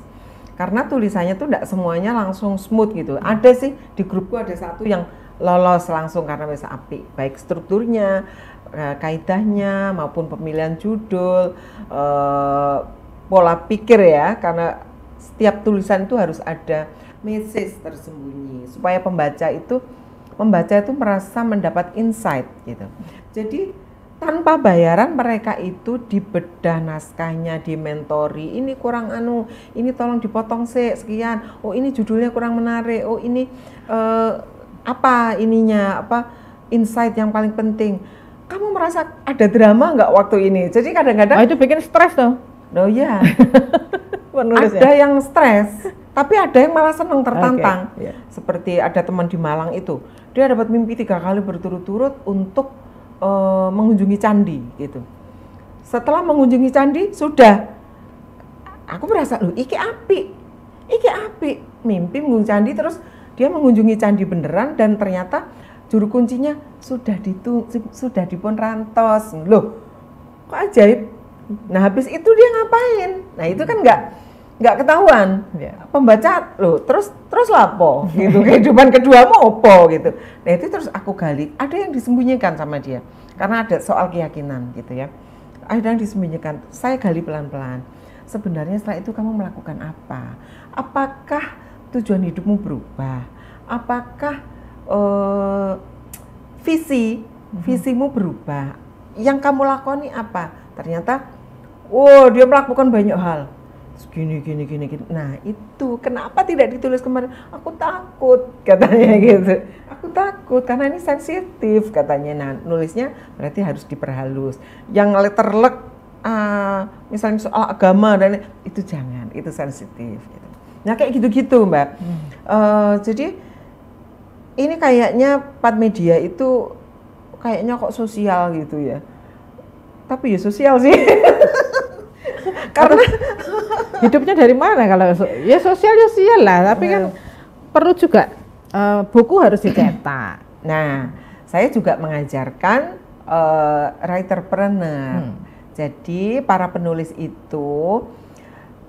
Karena tulisannya tuh tidak semuanya langsung smooth gitu. Hmm. Ada sih di grupku ada satu yang lolos langsung karena bisa api, baik strukturnya, eh, kaidahnya maupun pemilihan judul, eh, pola pikir ya, karena setiap tulisan itu harus ada message tersembunyi supaya pembaca itu membaca itu merasa mendapat insight gitu. Jadi tanpa bayaran mereka itu dibedah naskahnya, dimentori. Ini kurang anu, ini tolong dipotong se sekian. Oh ini judulnya kurang menarik. Oh ini eh, apa ininya apa insight yang paling penting. Kamu merasa ada drama nggak waktu ini? Jadi kadang-kadang. oh, itu bikin stres tuh. Oh iya. Yeah. ada yang stres tapi ada yang malah senang tertantang okay. Iya. yeah. seperti ada teman di Malang itu dia dapat mimpi tiga kali berturut-turut untuk uh, mengunjungi candi gitu setelah mengunjungi candi sudah aku merasa loh iki api iki api mimpi mengunjungi candi terus dia mengunjungi candi beneran dan ternyata juru kuncinya sudah ditu sudah dipun rantos loh kok ajaib nah habis itu dia ngapain nah itu kan nggak nggak ketahuan yeah. pembaca lo terus terus lapo gitu kehidupan kedua mau opo gitu nah itu terus aku gali ada yang disembunyikan sama dia karena ada soal keyakinan gitu ya ada yang disembunyikan saya gali pelan pelan sebenarnya setelah itu kamu melakukan apa apakah tujuan hidupmu berubah apakah uh, visi hmm. visimu berubah yang kamu lakoni apa ternyata oh dia melakukan banyak hal gini gini gini Nah itu kenapa tidak ditulis kemarin? Aku takut katanya gitu. Aku takut karena ini sensitif katanya. Nah nulisnya berarti harus diperhalus. Yang letterlek uh, misalnya soal agama dan itu jangan, itu sensitif. Gitu. Nah kayak gitu-gitu mbak. Hmm. Uh, jadi ini kayaknya pad media itu kayaknya kok sosial gitu ya. Tapi ya sosial sih. karena hidupnya dari mana kalau ya sosial sosial ya lah tapi kan perlu juga uh, buku harus dicetak nah saya juga mengajarkan uh, writerpreneur hmm. jadi para penulis itu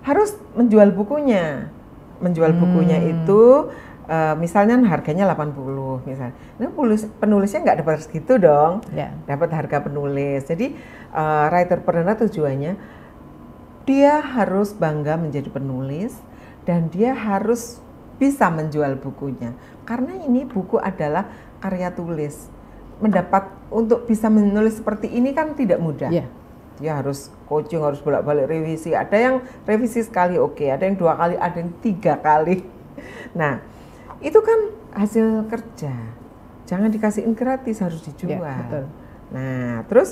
harus menjual bukunya menjual hmm. bukunya itu uh, misalnya harganya 80 misal. Nah, penulisnya nggak dapat segitu dong. Yeah. Dapat harga penulis. Jadi uh, writer pernah tujuannya dia harus bangga menjadi penulis dan dia harus bisa menjual bukunya karena ini buku adalah karya tulis mendapat untuk bisa menulis seperti ini kan tidak mudah yeah. dia harus coaching harus bolak-balik revisi ada yang revisi sekali oke okay. ada yang dua kali ada yang tiga kali nah itu kan hasil kerja jangan dikasihin gratis harus iya, dijual yeah, betul. nah terus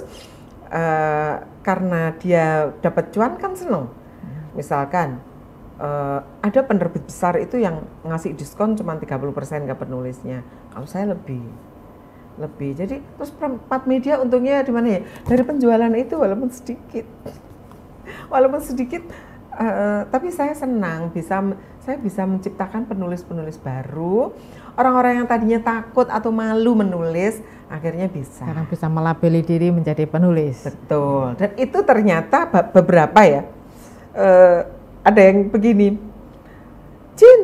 uh, karena dia dapat cuan kan seneng. Misalkan uh, ada penerbit besar itu yang ngasih diskon cuma 30% ke penulisnya. Kalau saya lebih lebih. Jadi terus perempat media untungnya di mana ya? Dari penjualan itu walaupun sedikit. Walaupun sedikit uh, tapi saya senang bisa saya bisa menciptakan penulis-penulis baru orang-orang yang tadinya takut atau malu menulis akhirnya bisa. Sekarang bisa melabeli diri menjadi penulis. Betul. Dan itu ternyata beberapa ya. Uh, ada yang begini. Jin,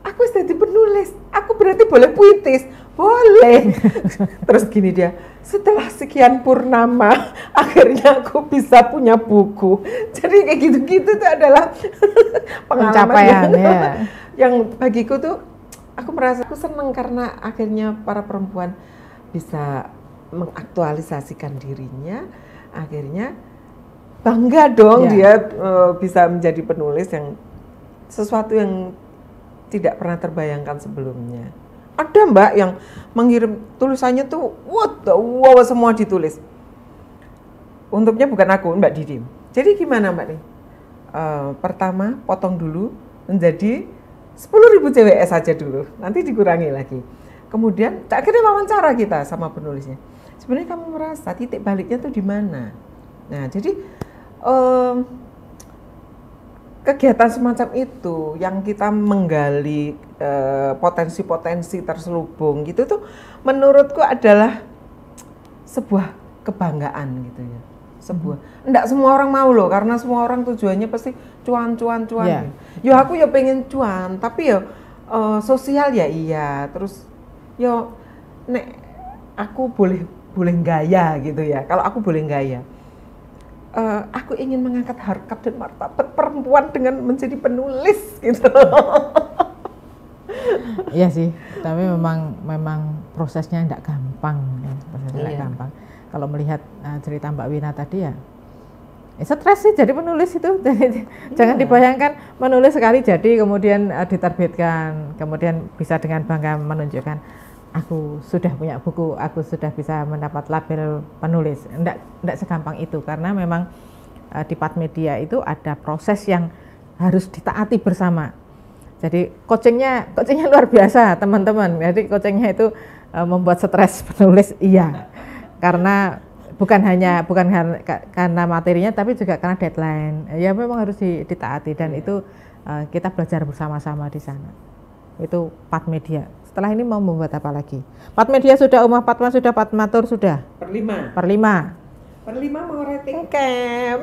aku jadi penulis. Aku berarti boleh puitis. Boleh. Terus gini dia, setelah sekian purnama, akhirnya aku bisa punya buku. Jadi kayak gitu-gitu itu adalah pengalaman yang, ya. yang bagiku tuh aku merasa aku seneng karena akhirnya para perempuan bisa mengaktualisasikan dirinya akhirnya bangga dong yeah. dia e, bisa menjadi penulis yang sesuatu yang tidak pernah terbayangkan sebelumnya ada mbak yang mengirim tulisannya tuh what the, wow semua ditulis untuknya bukan aku mbak Didim jadi gimana mbak nih e, pertama potong dulu menjadi sepuluh ribu CWS saja dulu, nanti dikurangi lagi. Kemudian akhirnya wawancara kita sama penulisnya. Sebenarnya kamu merasa titik baliknya tuh di mana? Nah, jadi um, kegiatan semacam itu yang kita menggali eh, potensi-potensi uh, terselubung gitu tuh menurutku adalah sebuah kebanggaan gitu ya sebuah enggak semua orang mau loh karena semua orang tujuannya pasti cuan cuan cuan yeah. yo aku ya pengen cuan tapi yo uh, sosial ya iya terus yo nek aku boleh boleh gaya gitu ya kalau aku boleh gaya uh, aku ingin mengangkat harkat dan martabat perempuan dengan menjadi penulis gitu iya sih tapi memang memang prosesnya tidak gampang ya. prosesnya tidak iya. gampang kalau melihat uh, cerita Mbak Wina tadi ya, ya stres sih jadi penulis itu jadi, yeah. jangan iya. dibayangkan menulis sekali jadi kemudian uh, diterbitkan kemudian bisa dengan bangga menunjukkan aku sudah punya buku aku sudah bisa mendapat label penulis enggak enggak segampang itu karena memang uh, di part Media itu ada proses yang harus ditaati bersama jadi coachingnya coachingnya luar biasa teman-teman jadi coachingnya itu membuat stres penulis iya karena bukan hanya bukan kan, karena materinya tapi juga karena deadline ya memang harus ditaati dan itu uh, kita belajar bersama-sama di sana itu pat media setelah ini mau membuat apa lagi pat media sudah umah patma sudah patmatur sudah perlima perlima perlima mau rating camp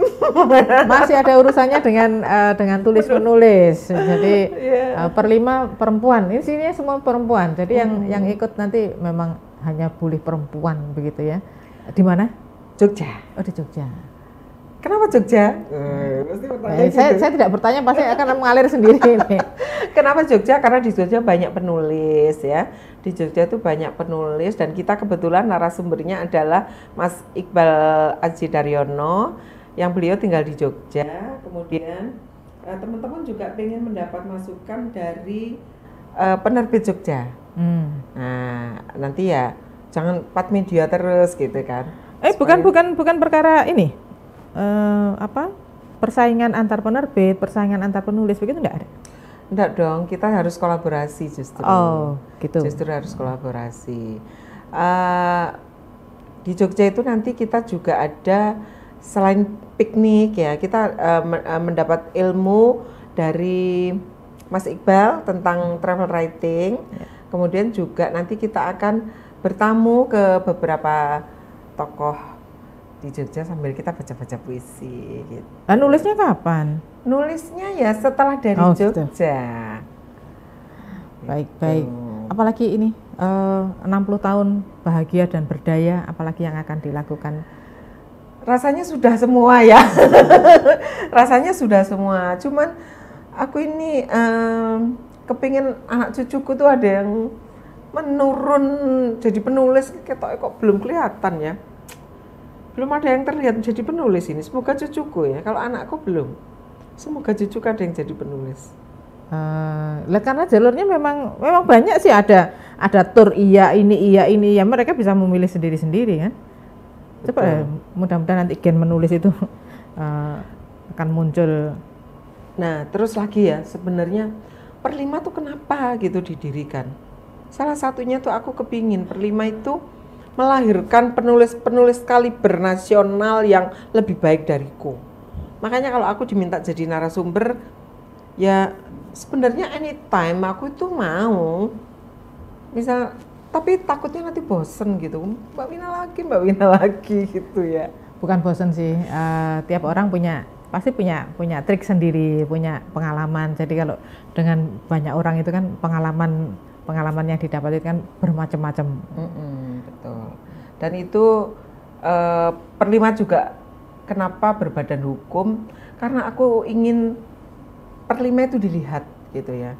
masih ada urusannya dengan uh, dengan tulis menulis jadi yeah. Iya. uh, perlima perempuan ini sini semua perempuan jadi hmm. yang yang ikut nanti memang hanya boleh perempuan begitu ya. Di mana? Jogja. Oh di Jogja. Kenapa Jogja? Eh, Pasti eh, saya, gitu. saya tidak bertanya, pasti akan mengalir sendiri ini. Kenapa Jogja? Karena di Jogja banyak penulis ya. Di Jogja itu banyak penulis dan kita kebetulan narasumbernya adalah Mas Iqbal Aji Daryono yang beliau tinggal di Jogja. Kemudian eh, teman-teman juga ingin mendapat masukan dari uh, penerbit Jogja. Hmm. Nah, nanti ya jangan empat media terus gitu kan. Eh, Supaya... bukan bukan bukan perkara ini. Uh, apa? Persaingan antar penerbit, persaingan antar penulis begitu enggak ada? Enggak dong, kita harus kolaborasi justru. Oh, gitu. Justru harus kolaborasi. Uh, di Jogja itu nanti kita juga ada selain piknik ya, kita uh, mendapat ilmu dari Mas Iqbal tentang hmm. travel writing. Ya. Kemudian juga nanti kita akan bertamu ke beberapa tokoh di Jogja sambil kita baca-baca puisi gitu. Nah, nulisnya kapan? Nulisnya ya setelah dari oh, gitu. Jogja. Baik-baik. Gitu. Apalagi ini eh, uh, 60 tahun bahagia dan berdaya apalagi yang akan dilakukan rasanya sudah semua ya rasanya sudah semua cuman aku ini um, kepingin anak cucuku tuh ada yang menurun jadi penulis ketok kok belum kelihatan ya belum ada yang terlihat jadi penulis ini semoga cucuku ya kalau anakku belum semoga cucuku ada yang jadi penulis Uh, karena jalurnya memang memang banyak sih ada ada tur iya ini iya ini ya mereka bisa memilih sendiri sendiri kan coba ya, mudah-mudahan nanti gen menulis itu uh, akan muncul Nah, terus lagi ya, sebenarnya Perlima tuh kenapa gitu didirikan? Salah satunya tuh aku kepingin Perlima itu melahirkan penulis-penulis kaliber nasional yang lebih baik dariku. Makanya kalau aku diminta jadi narasumber, ya sebenarnya anytime aku itu mau. Misal, tapi takutnya nanti bosen gitu. Mbak Wina lagi, Mbak Wina lagi gitu ya. Bukan bosen sih, uh, tiap orang punya pasti punya punya trik sendiri, punya pengalaman. Jadi kalau dengan banyak orang itu kan pengalaman pengalaman yang didapat itu kan bermacam-macam. Mm hmm betul. Dan itu e, perlima juga kenapa berbadan hukum? Karena aku ingin perlima itu dilihat gitu ya.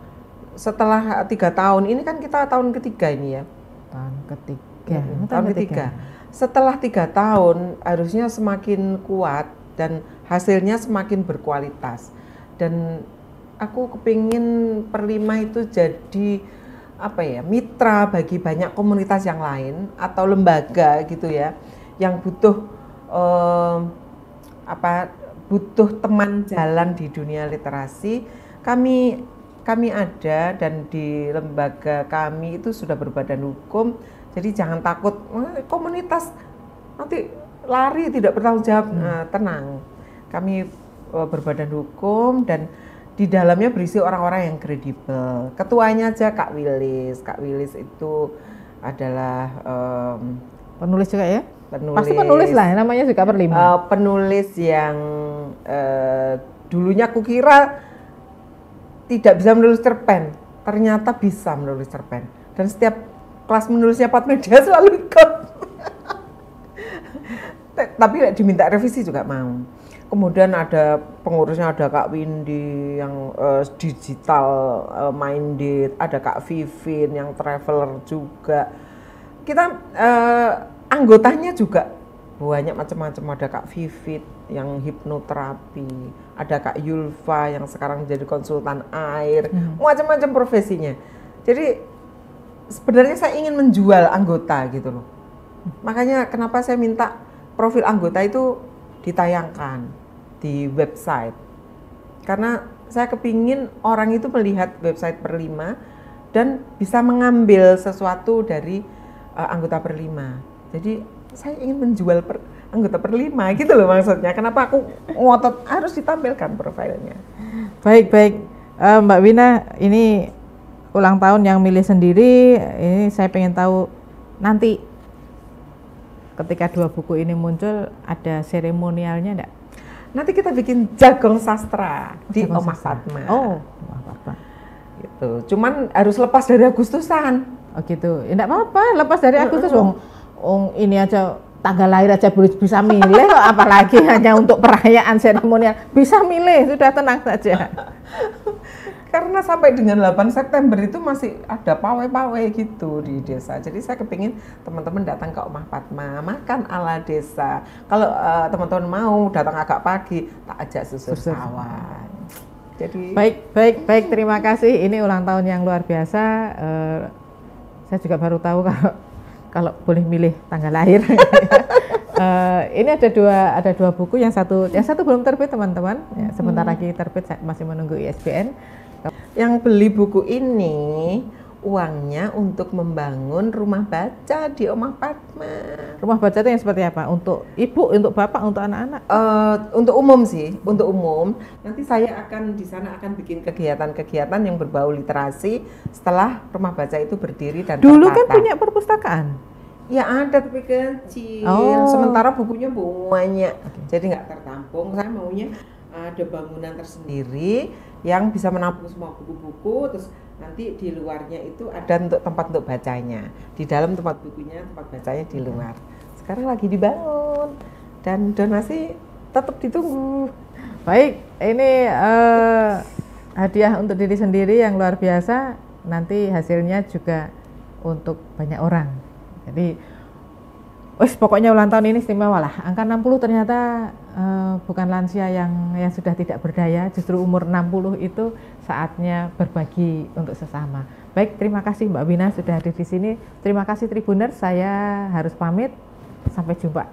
Setelah tiga tahun ini kan kita tahun ketiga ini ya. Tahun ketiga. Ya, tahun, tahun ketiga. ketiga. Setelah tiga tahun harusnya semakin kuat dan hasilnya semakin berkualitas dan aku kepingin Perlima itu jadi apa ya mitra bagi banyak komunitas yang lain atau lembaga gitu ya yang butuh eh, apa butuh teman jalan di dunia literasi kami kami ada dan di lembaga kami itu sudah berbadan hukum jadi jangan takut komunitas nanti lari tidak bertanggung jawab hmm. nah, tenang kami uh, berbadan hukum dan di dalamnya berisi orang-orang yang kredibel. Ketuanya aja Kak Wilis. Kak Wilis itu adalah um, penulis juga ya? Penulis. Pasti penulis lah, namanya juga berlima. Uh, e, penulis yang uh, dulunya kukira tidak bisa menulis cerpen, ternyata bisa menulis cerpen. Dan setiap kelas menulisnya Padme media selalu ikut. Tapi diminta revisi juga mau kemudian ada pengurusnya ada Kak Windy yang uh, digital uh, eh, minded, ada Kak Vivin yang traveler juga. Kita uh, anggotanya juga banyak macam-macam ada Kak Vivit yang hipnoterapi, ada Kak Yulfa yang sekarang jadi konsultan air, hmm. macam-macam profesinya. Jadi sebenarnya saya ingin menjual anggota gitu loh. Makanya kenapa saya minta profil anggota itu ditayangkan di website. Karena saya kepingin orang itu melihat website Perlima dan bisa mengambil sesuatu dari uh, anggota Perlima. Jadi saya ingin menjual per, anggota Perlima gitu loh maksudnya. Kenapa aku ngotot harus ditampilkan profilnya? Baik baik uh, Mbak Wina ini ulang tahun yang milih sendiri. Ini saya pengen tahu nanti ketika dua buku ini muncul ada seremonialnya enggak? Nanti kita bikin jagong sastra oh, di Omah Fatma. Oh, Omah Fatma. Gitu. Cuman harus lepas dari Agustusan. Oh gitu. Enggak ya, apa-apa, lepas dari Agustus wong uh, uh, ini aja tanggal lahir aja bisa milih kok apalagi hanya untuk perayaan seremonial. Bisa milih, sudah tenang saja. karena sampai dengan 8 September itu masih ada pawai-pawai gitu di desa. Jadi saya kepingin teman-teman datang ke rumah Fatma makan ala desa. Kalau uh, teman-teman mau datang agak pagi, tak ajak susu susur. Jadi baik, baik, baik. Terima kasih. Ini ulang tahun yang luar biasa. Uh, saya juga baru tahu kalau kalau boleh milih tanggal lahir. uh, ini ada dua ada dua buku yang satu yang satu belum terbit teman-teman. Ya, sebentar hmm. lagi terbit saya masih menunggu ISBN yang beli buku ini uangnya untuk membangun rumah baca di Omah Padma. Rumah baca itu yang seperti apa? Untuk ibu, untuk bapak, untuk anak-anak? Uh, untuk umum sih, untuk umum. Nanti saya akan di sana akan bikin kegiatan-kegiatan yang berbau literasi setelah rumah baca itu berdiri dan Dulu kan punya perpustakaan. Ya ada tapi kecil. Oh. Sementara bukunya banyak, okay. jadi nggak tertampung. Saya maunya ada bangunan tersendiri yang bisa menampung semua buku-buku terus nanti di luarnya itu ada untuk tempat untuk bacanya di dalam tempat bukunya tempat bacanya di luar sekarang lagi dibangun dan donasi tetap ditunggu baik ini uh, hadiah untuk diri sendiri yang luar biasa nanti hasilnya juga untuk banyak orang jadi Wes pokoknya ulang tahun ini istimewa lah. Angka 60 ternyata uh, bukan lansia yang yang sudah tidak berdaya, justru umur 60 itu saatnya berbagi untuk sesama. Baik, terima kasih Mbak Wina sudah hadir di sini. Terima kasih Tribuner, saya harus pamit. Sampai jumpa.